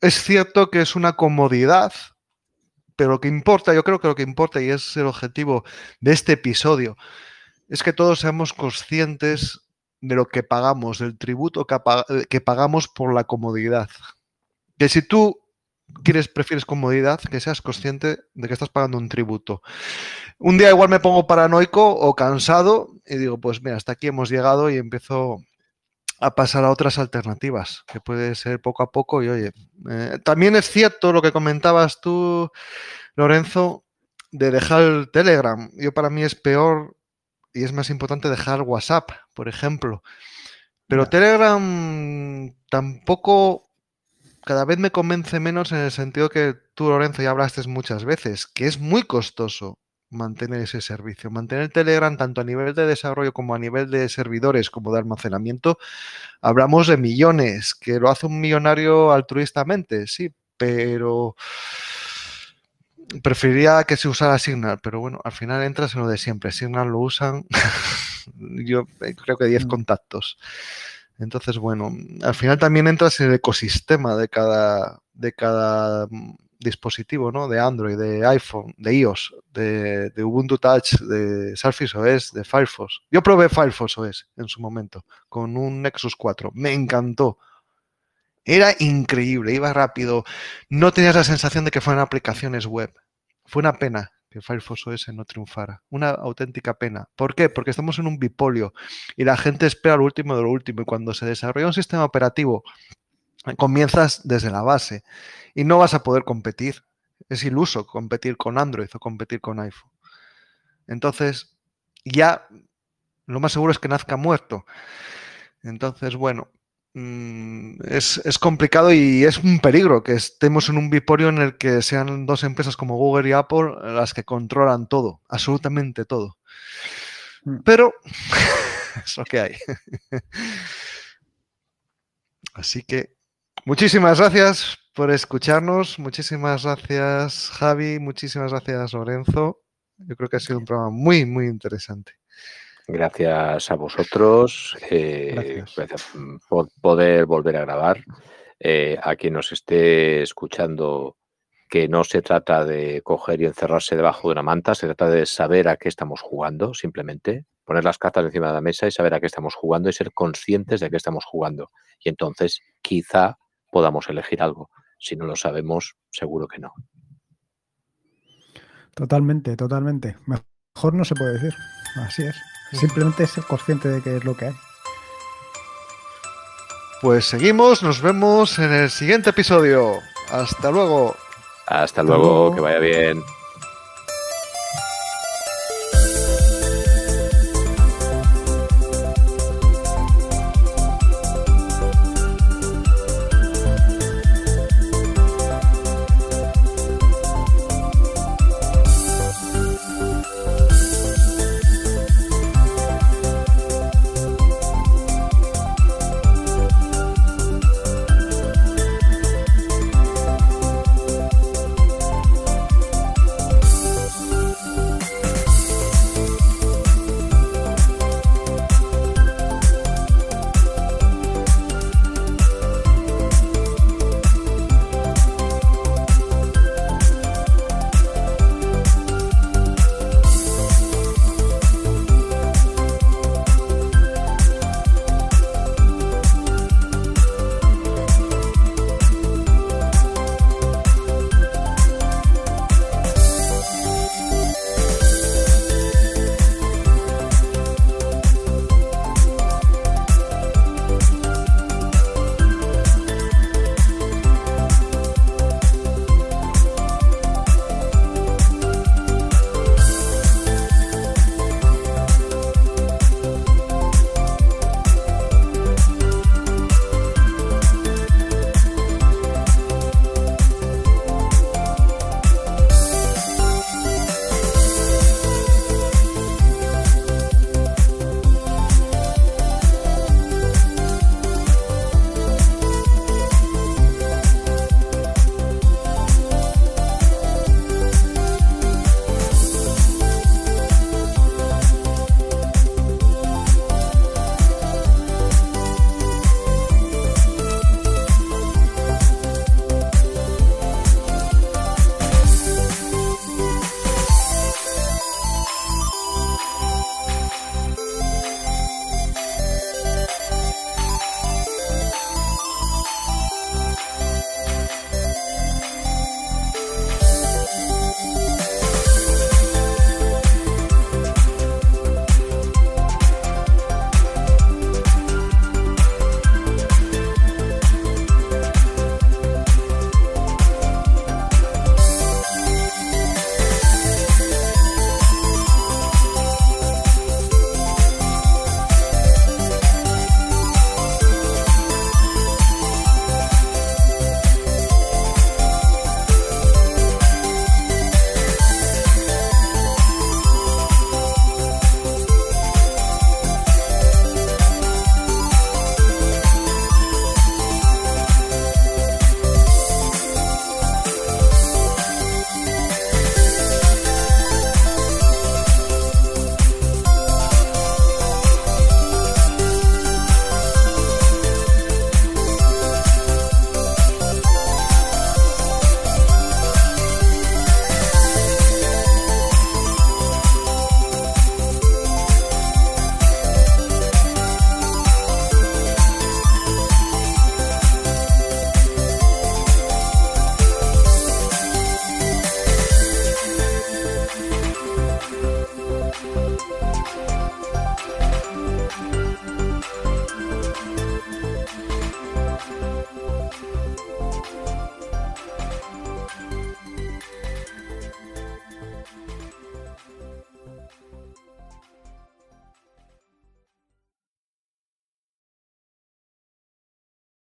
es cierto que es una comodidad, pero lo que importa, yo creo que lo que importa y es el objetivo de este episodio, es que todos seamos conscientes de lo que pagamos, del tributo que pagamos por la comodidad. Que si tú quieres, prefieres comodidad, que seas consciente de que estás pagando un tributo. Un día igual me pongo paranoico o cansado y digo, pues mira, hasta aquí hemos llegado y empiezo a pasar a otras alternativas, que puede ser poco a poco y oye, eh, también es cierto lo que comentabas tú, Lorenzo, de dejar el Telegram. Yo para mí es peor y es más importante dejar WhatsApp, por ejemplo. Pero Telegram tampoco cada vez me convence menos en el sentido que tú, Lorenzo, ya hablaste muchas veces, que es muy costoso mantener ese servicio. Mantener Telegram tanto a nivel de desarrollo como a nivel de servidores como de almacenamiento, hablamos de millones, que lo hace un millonario altruistamente, sí, pero preferiría que se usara Signal, pero bueno, al final entras en lo de siempre. Signal lo usan, yo eh, creo que 10 mm. contactos. Entonces, bueno, al final también entras en el ecosistema de cada, de cada mm, dispositivo, ¿no? De Android, de iPhone, de iOS, de, de, Ubuntu Touch, de Surface OS, de Firefox. Yo probé Firefox OS en su momento con un Nexus 4. Me encantó. Era increíble, iba rápido. No tenías la sensación de que fueran aplicaciones web. Fue una pena que Firefox OS no triunfara. Una auténtica pena. ¿Por qué? Porque estamos en un bipolio y la gente espera lo último de lo último. Y cuando se desarrolla un sistema operativo, eh, comienzas desde la base y no vas a poder competir. Es iluso competir con Android o competir con iPhone. Entonces, ya lo más seguro es que nazca muerto. Entonces, bueno, Mm, es, es, complicado y es un peligro que estemos en un biporio en el que sean dos empresas como Google y Apple las que controlan todo, absolutamente todo. Mm. Pero es lo que hay. Así que muchísimas gracias por escucharnos, muchísimas gracias Javi, muchísimas gracias Lorenzo. Yo creo que ha sido un programa muy, muy interesante. Gracias a vosotros. Eh, gracias. por poder volver a grabar. Eh, a quien nos esté escuchando, que no se trata de coger y encerrarse debajo de una manta, se trata de saber a qué estamos jugando, simplemente. Poner las cartas encima de la mesa y saber a qué estamos jugando y ser conscientes de a qué estamos jugando. Y entonces quizá podamos elegir algo. Si no lo sabemos, seguro que no. Totalmente, totalmente. Mejor no se puede decir. Así es. Simplemente ser consciente de que es lo que hay. Pues seguimos, nos vemos en el siguiente episodio. Hasta luego, Hasta luego. que vaya bien.